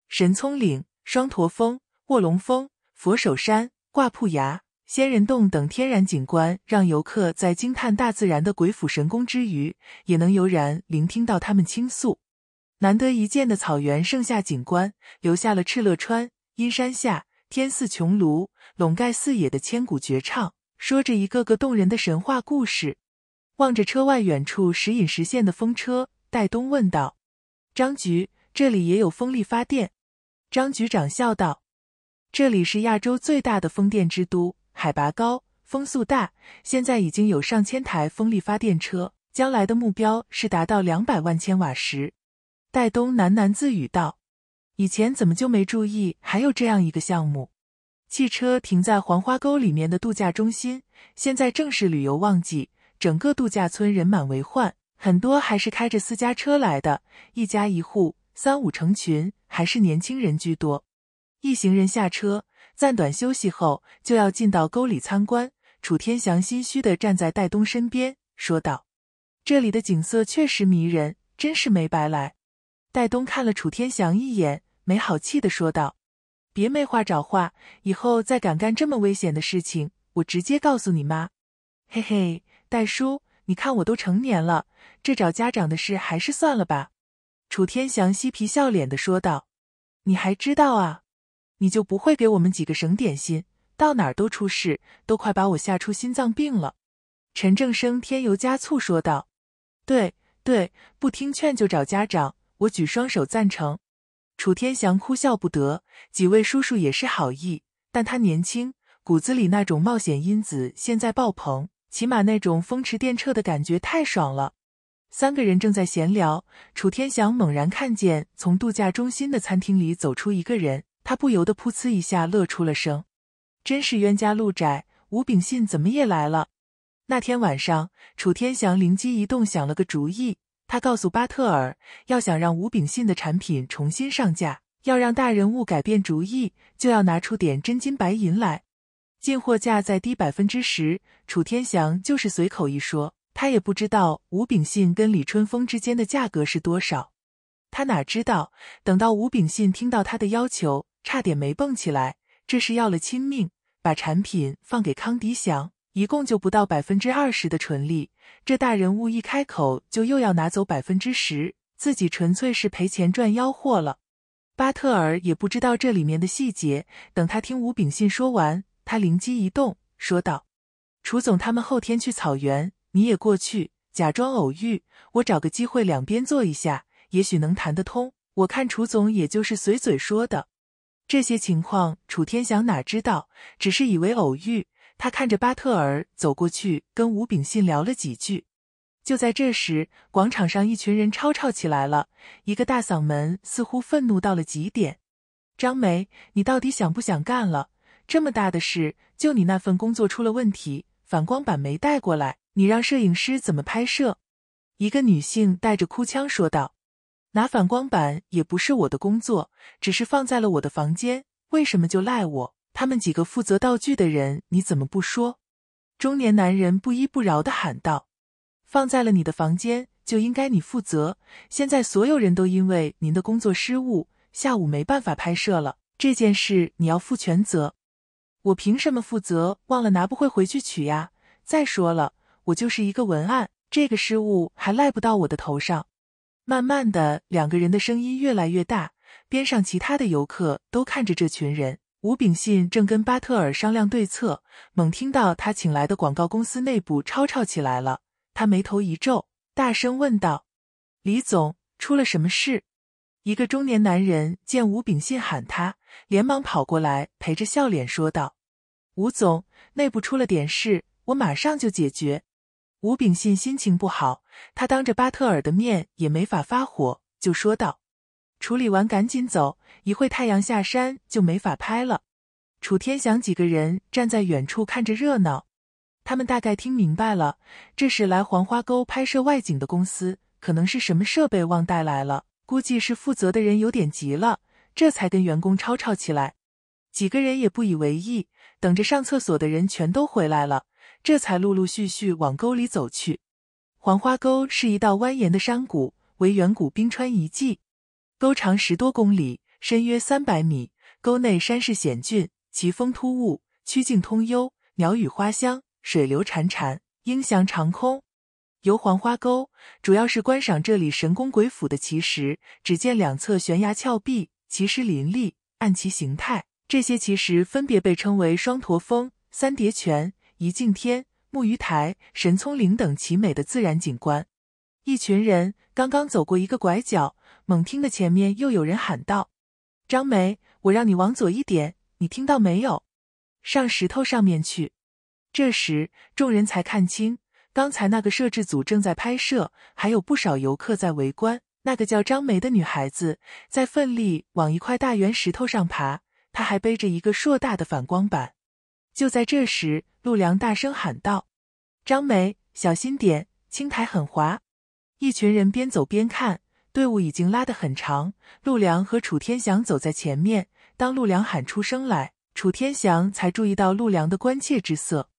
Speaker 1: 神聪岭、双驼峰、卧龙峰、佛手山、挂瀑崖、仙人洞等天然景观，让游客在惊叹大自然的鬼斧神工之余，也能悠然聆听到他们倾诉。难得一见的草原盛夏景观，留下了敕勒川。阴山下，天似穹庐，笼盖四野的千古绝唱，说着一个个动人的神话故事。望着车外远处时隐时现的风车，戴东问道：“张局，这里也有风力发电？”张局长笑道：“这里是亚洲最大的风电之都，海拔高，风速大，现在已经有上千台风力发电车，将来的目标是达到两百万千瓦时。”戴东喃喃自语道。以前怎么就没注意还有这样一个项目？汽车停在黄花沟里面的度假中心，现在正是旅游旺季，整个度假村人满为患，很多还是开着私家车来的，一家一户，三五成群，还是年轻人居多。一行人下车，暂短休息后，就要进到沟里参观。楚天祥心虚的站在戴东身边，说道：“这里的景色确实迷人，真是没白来。”戴东看了楚天祥一眼。没好气的说道：“别没话找话，以后再敢干这么危险的事情，我直接告诉你妈。”嘿嘿，戴叔，你看我都成年了，这找家长的事还是算了吧。”楚天祥嬉皮笑脸的说道。“你还知道啊？你就不会给我们几个省点心？到哪儿都出事，都快把我吓出心脏病了。”陈正生添油加醋说道。“对对，不听劝就找家长，我举双手赞成。”楚天祥哭笑不得，几位叔叔也是好意，但他年轻，骨子里那种冒险因子现在爆棚，起码那种风驰电掣的感觉太爽了。三个人正在闲聊，楚天祥猛然看见从度假中心的餐厅里走出一个人，他不由得噗呲一下乐出了声，真是冤家路窄，吴秉信怎么也来了。那天晚上，楚天祥灵机一动，想了个主意。他告诉巴特尔，要想让吴秉信的产品重新上架，要让大人物改变主意，就要拿出点真金白银来，进货价再低百分之十。楚天祥就是随口一说，他也不知道吴秉信跟李春风之间的价格是多少，他哪知道？等到吴秉信听到他的要求，差点没蹦起来，这是要了亲命，把产品放给康迪祥。一共就不到百分之二十的纯利，这大人物一开口就又要拿走百分之十，自己纯粹是赔钱赚吆喝了。巴特尔也不知道这里面的细节，等他听吴秉信说完，他灵机一动，说道：“楚总他们后天去草原，你也过去，假装偶遇，我找个机会两边坐一下，也许能谈得通。我看楚总也就是随嘴说的，这些情况楚天祥哪知道，只是以为偶遇。”他看着巴特尔走过去，跟吴秉信聊了几句。就在这时，广场上一群人吵吵起来了，一个大嗓门似乎愤怒到了极点：“张梅，你到底想不想干了？这么大的事，就你那份工作出了问题，反光板没带过来，你让摄影师怎么拍摄？”一个女性带着哭腔说道：“拿反光板也不是我的工作，只是放在了我的房间，为什么就赖我？”他们几个负责道具的人，你怎么不说？”中年男人不依不饶的喊道，“放在了你的房间，就应该你负责。现在所有人都因为您的工作失误，下午没办法拍摄了，这件事你要负全责。我凭什么负责？忘了拿不会回去取呀！再说了，我就是一个文案，这个失误还赖不到我的头上。”慢慢的，两个人的声音越来越大，边上其他的游客都看着这群人。吴秉信正跟巴特尔商量对策，猛听到他请来的广告公司内部吵吵起来了，他眉头一皱，大声问道：“李总，出了什么事？”一个中年男人见吴秉信喊他，连忙跑过来，陪着笑脸说道：“吴总，内部出了点事，我马上就解决。”吴秉信心情不好，他当着巴特尔的面也没法发火，就说道。处理完赶紧走，一会太阳下山就没法拍了。楚天祥几个人站在远处看着热闹，他们大概听明白了，这是来黄花沟拍摄外景的公司，可能是什么设备忘带来了，估计是负责的人有点急了，这才跟员工吵吵起来。几个人也不以为意，等着上厕所的人全都回来了，这才陆陆续续往沟里走去。黄花沟是一道蜿蜒的山谷，为远古冰川遗迹。沟长十多公里，深约三百米，沟内山势险峻，奇峰突兀，曲径通幽，鸟语花香，水流潺潺，鹰翔长空。游黄花沟主要是观赏这里神工鬼斧的奇石，只见两侧悬崖峭壁，奇石林立。按其形态，这些奇石分别被称为双驼峰、三叠泉、一镜天、木鱼台、神聪岭等奇美的自然景观。一群人。刚刚走过一个拐角，猛听的前面又有人喊道：“张梅，我让你往左一点，你听到没有？上石头上面去。”这时众人才看清，刚才那个摄制组正在拍摄，还有不少游客在围观。那个叫张梅的女孩子在奋力往一块大圆石头上爬，她还背着一个硕大的反光板。就在这时，陆良大声喊道：“张梅，小心点，青苔很滑。”一群人边走边看，队伍已经拉得很长。陆良和楚天祥走在前面。当陆良喊出声来，楚天祥才注意到陆良的关切之色。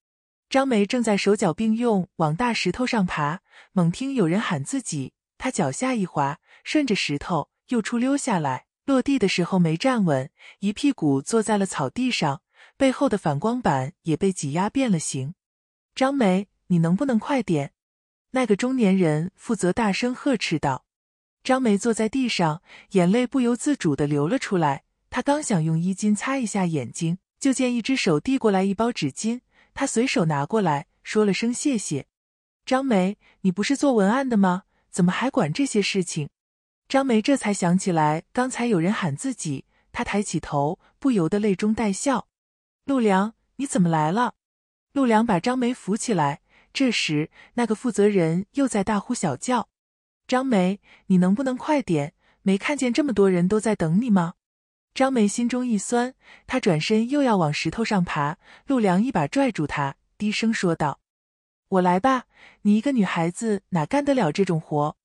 Speaker 1: 张梅正在手脚并用往大石头上爬，猛听有人喊自己，她脚下一滑，顺着石头又出溜下来，落地的时候没站稳，一屁股坐在了草地上，背后的反光板也被挤压变了形。张梅，你能不能快点？那个中年人负责大声呵斥道：“张梅坐在地上，眼泪不由自主的流了出来。她刚想用衣襟擦一下眼睛，就见一只手递过来一包纸巾。她随手拿过来，说了声谢谢。”张梅，你不是做文案的吗？怎么还管这些事情？”张梅这才想起来刚才有人喊自己，她抬起头，不由得泪中带笑：“陆良，你怎么来了？”陆良把张梅扶起来。这时，那个负责人又在大呼小叫：“张梅，你能不能快点？没看见这么多人都在等你吗？”张梅心中一酸，她转身又要往石头上爬，陆良一把拽住她，低声说道：“我来吧，你一个女孩子哪干得了这种活？”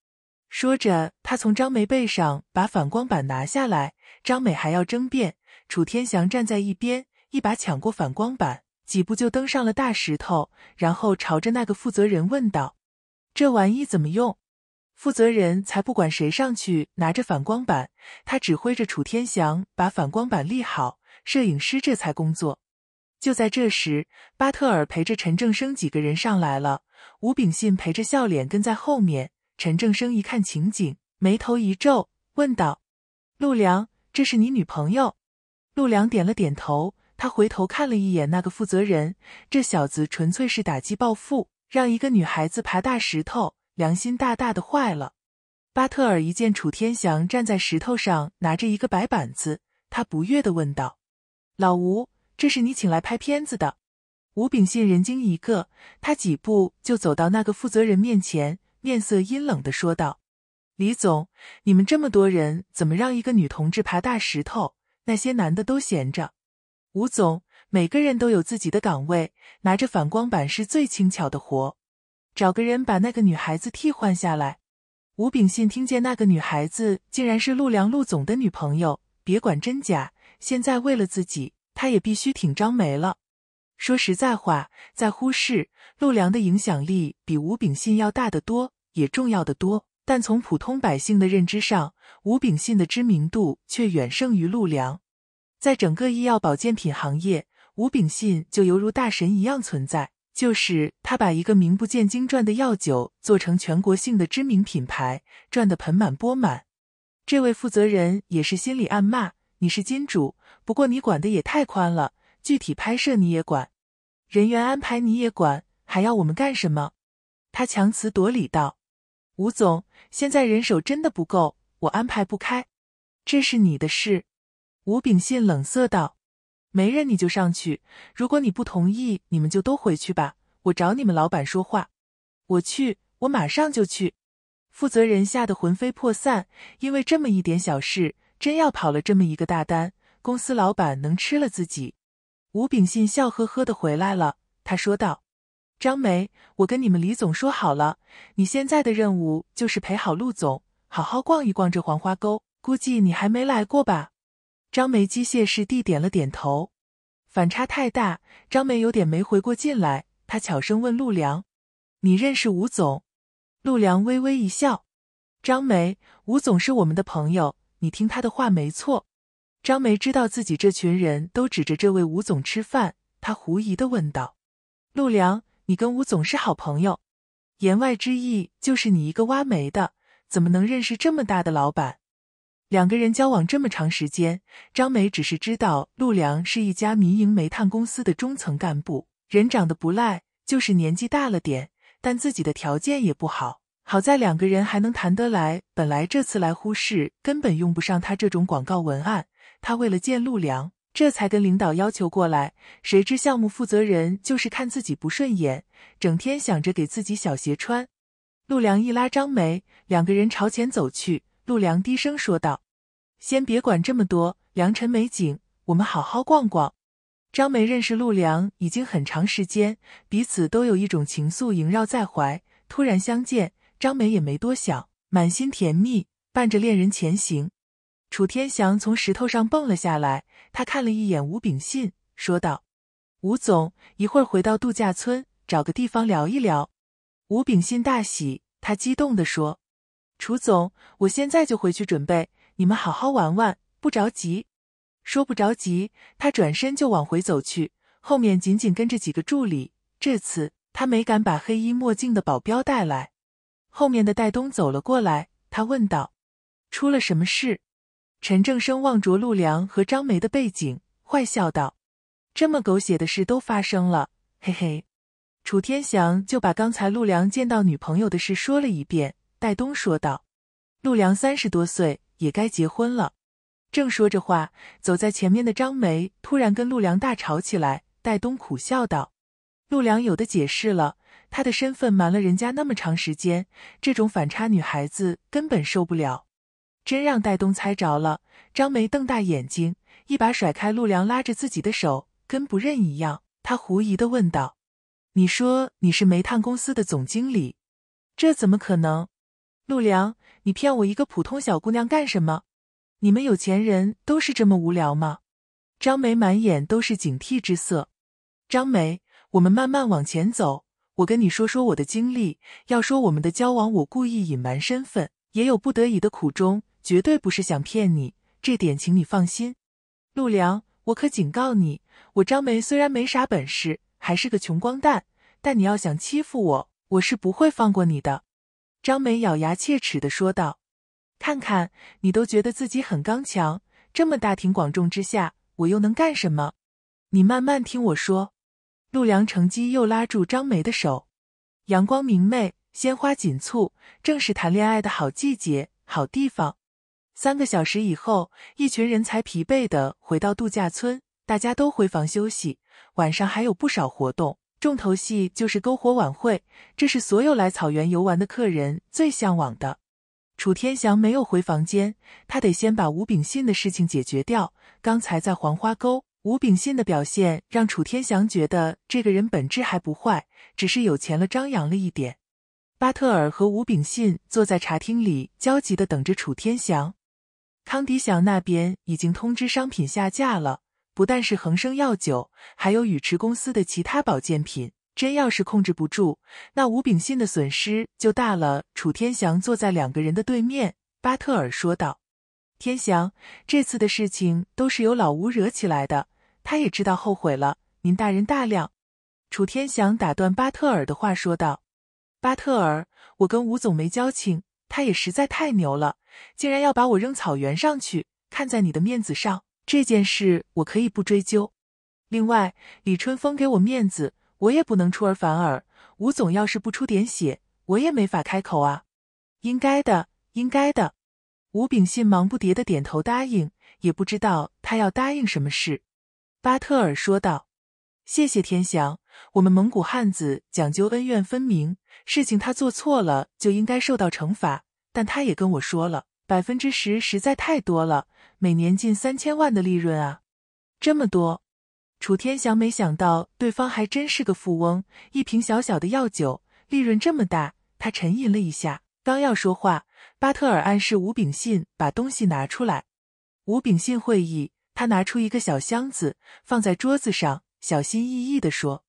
Speaker 1: 说着，他从张梅背上把反光板拿下来。张梅还要争辩，楚天祥站在一边，一把抢过反光板。几步就登上了大石头，然后朝着那个负责人问道：“这玩意怎么用？”负责人才不管谁上去，拿着反光板，他指挥着楚天祥把反光板立好，摄影师这才工作。就在这时，巴特尔陪着陈正生几个人上来了，吴秉信陪着笑脸跟在后面。陈正生一看情景，眉头一皱，问道：“陆良，这是你女朋友？”陆良点了点头。他回头看了一眼那个负责人，这小子纯粹是打击报复，让一个女孩子爬大石头，良心大大的坏了。巴特尔一见楚天祥站在石头上拿着一个白板子，他不悦的问道：“老吴，这是你请来拍片子的？”吴秉信人精一个，他几步就走到那个负责人面前，面色阴冷的说道：“李总，你们这么多人，怎么让一个女同志爬大石头？那些男的都闲着。”吴总，每个人都有自己的岗位，拿着反光板是最轻巧的活。找个人把那个女孩子替换下来。吴秉信听见那个女孩子竟然是陆良陆总的女朋友，别管真假，现在为了自己，他也必须挺张梅了。说实在话，在呼市，陆良的影响力比吴秉信要大得多，也重要得多。但从普通百姓的认知上，吴秉信的知名度却远胜于陆良。在整个医药保健品行业，吴秉信就犹如大神一样存在。就是他把一个名不见经传的药酒做成全国性的知名品牌，赚得盆满钵满。这位负责人也是心里暗骂：“你是金主，不过你管的也太宽了。具体拍摄你也管，人员安排你也管，还要我们干什么？”他强词夺理道：“吴总，现在人手真的不够，我安排不开。这是你的事。”吴秉信冷色道：“没人你就上去，如果你不同意，你们就都回去吧。我找你们老板说话。”“我去，我马上就去。”负责人吓得魂飞魄散，因为这么一点小事，真要跑了这么一个大单，公司老板能吃了自己。吴秉信笑呵呵的回来了，他说道：“张梅，我跟你们李总说好了，你现在的任务就是陪好陆总，好好逛一逛这黄花沟。估计你还没来过吧？”张梅机械式地点了点头，反差太大，张梅有点没回过劲来。她悄声问陆良：“你认识吴总？”陆良微微一笑：“张梅，吴总是我们的朋友，你听他的话没错。”张梅知道自己这群人都指着这位吴总吃饭，他狐疑的问道：“陆良，你跟吴总是好朋友？言外之意就是你一个挖煤的，怎么能认识这么大的老板？”两个人交往这么长时间，张梅只是知道陆良是一家民营煤炭公司的中层干部，人长得不赖，就是年纪大了点，但自己的条件也不好。好在两个人还能谈得来。本来这次来呼市根本用不上他这种广告文案，他为了见陆良，这才跟领导要求过来。谁知项目负责人就是看自己不顺眼，整天想着给自己小鞋穿。陆良一拉张梅，两个人朝前走去。陆良低声说道：“先别管这么多，良辰美景，我们好好逛逛。”张梅认识陆良已经很长时间，彼此都有一种情愫萦绕在怀。突然相见，张梅也没多想，满心甜蜜，伴着恋人前行。楚天祥从石头上蹦了下来，他看了一眼吴秉信，说道：“吴总，一会儿回到度假村，找个地方聊一聊。”吴秉信大喜，他激动的说。楚总，我现在就回去准备，你们好好玩玩，不着急。说不着急，他转身就往回走去，后面紧紧跟着几个助理。这次他没敢把黑衣墨镜的保镖带来。后面的戴东走了过来，他问道：“出了什么事？”陈正生望着陆良和张梅的背景，坏笑道：“这么狗血的事都发生了，嘿嘿。”楚天祥就把刚才陆良见到女朋友的事说了一遍。戴东说道：“陆良三十多岁，也该结婚了。”正说着话，走在前面的张梅突然跟陆良大吵起来。戴东苦笑道：“陆良有的解释了，他的身份瞒了人家那么长时间，这种反差，女孩子根本受不了。”真让戴东猜着了。张梅瞪大眼睛，一把甩开陆良，拉着自己的手，跟不认一样。他狐疑的问道：“你说你是煤炭公司的总经理，这怎么可能？”陆良，你骗我一个普通小姑娘干什么？你们有钱人都是这么无聊吗？张梅满眼都是警惕之色。张梅，我们慢慢往前走，我跟你说说我的经历。要说我们的交往，我故意隐瞒身份，也有不得已的苦衷，绝对不是想骗你，这点请你放心。陆良，我可警告你，我张梅虽然没啥本事，还是个穷光蛋，但你要想欺负我，我是不会放过你的。张梅咬牙切齿的说道：“看看，你都觉得自己很刚强，这么大庭广众之下，我又能干什么？你慢慢听我说。”陆良乘机又拉住张梅的手。阳光明媚，鲜花锦簇，正是谈恋爱的好季节、好地方。三个小时以后，一群人才疲惫的回到度假村，大家都回房休息，晚上还有不少活动。重头戏就是篝火晚会，这是所有来草原游玩的客人最向往的。楚天祥没有回房间，他得先把吴秉信的事情解决掉。刚才在黄花沟，吴秉信的表现让楚天祥觉得这个人本质还不坏，只是有钱了张扬了一点。巴特尔和吴秉信坐在茶厅里焦急的等着楚天祥。康迪祥那边已经通知商品下架了。不但是恒生药酒，还有宇驰公司的其他保健品。真要是控制不住，那吴秉信的损失就大了。楚天祥坐在两个人的对面，巴特尔说道：“天祥，这次的事情都是由老吴惹起来的，他也知道后悔了。您大人大量。”楚天祥打断巴特尔的话说道：“巴特尔，我跟吴总没交情，他也实在太牛了，竟然要把我扔草原上去。看在你的面子上。”这件事我可以不追究。另外，李春风给我面子，我也不能出尔反尔。吴总要是不出点血，我也没法开口啊。应该的，应该的。吴秉信忙不迭的点头答应，也不知道他要答应什么事。巴特尔说道：“谢谢天祥，我们蒙古汉子讲究恩怨分明，事情他做错了就应该受到惩罚。但他也跟我说了。”百分之十实在太多了，每年近三千万的利润啊，这么多！楚天祥没想到对方还真是个富翁，一瓶小小的药酒利润这么大。他沉吟了一下，刚要说话，巴特尔暗示吴秉信把东西拿出来。吴秉信会意，他拿出一个小箱子，放在桌子上，小心翼翼地说。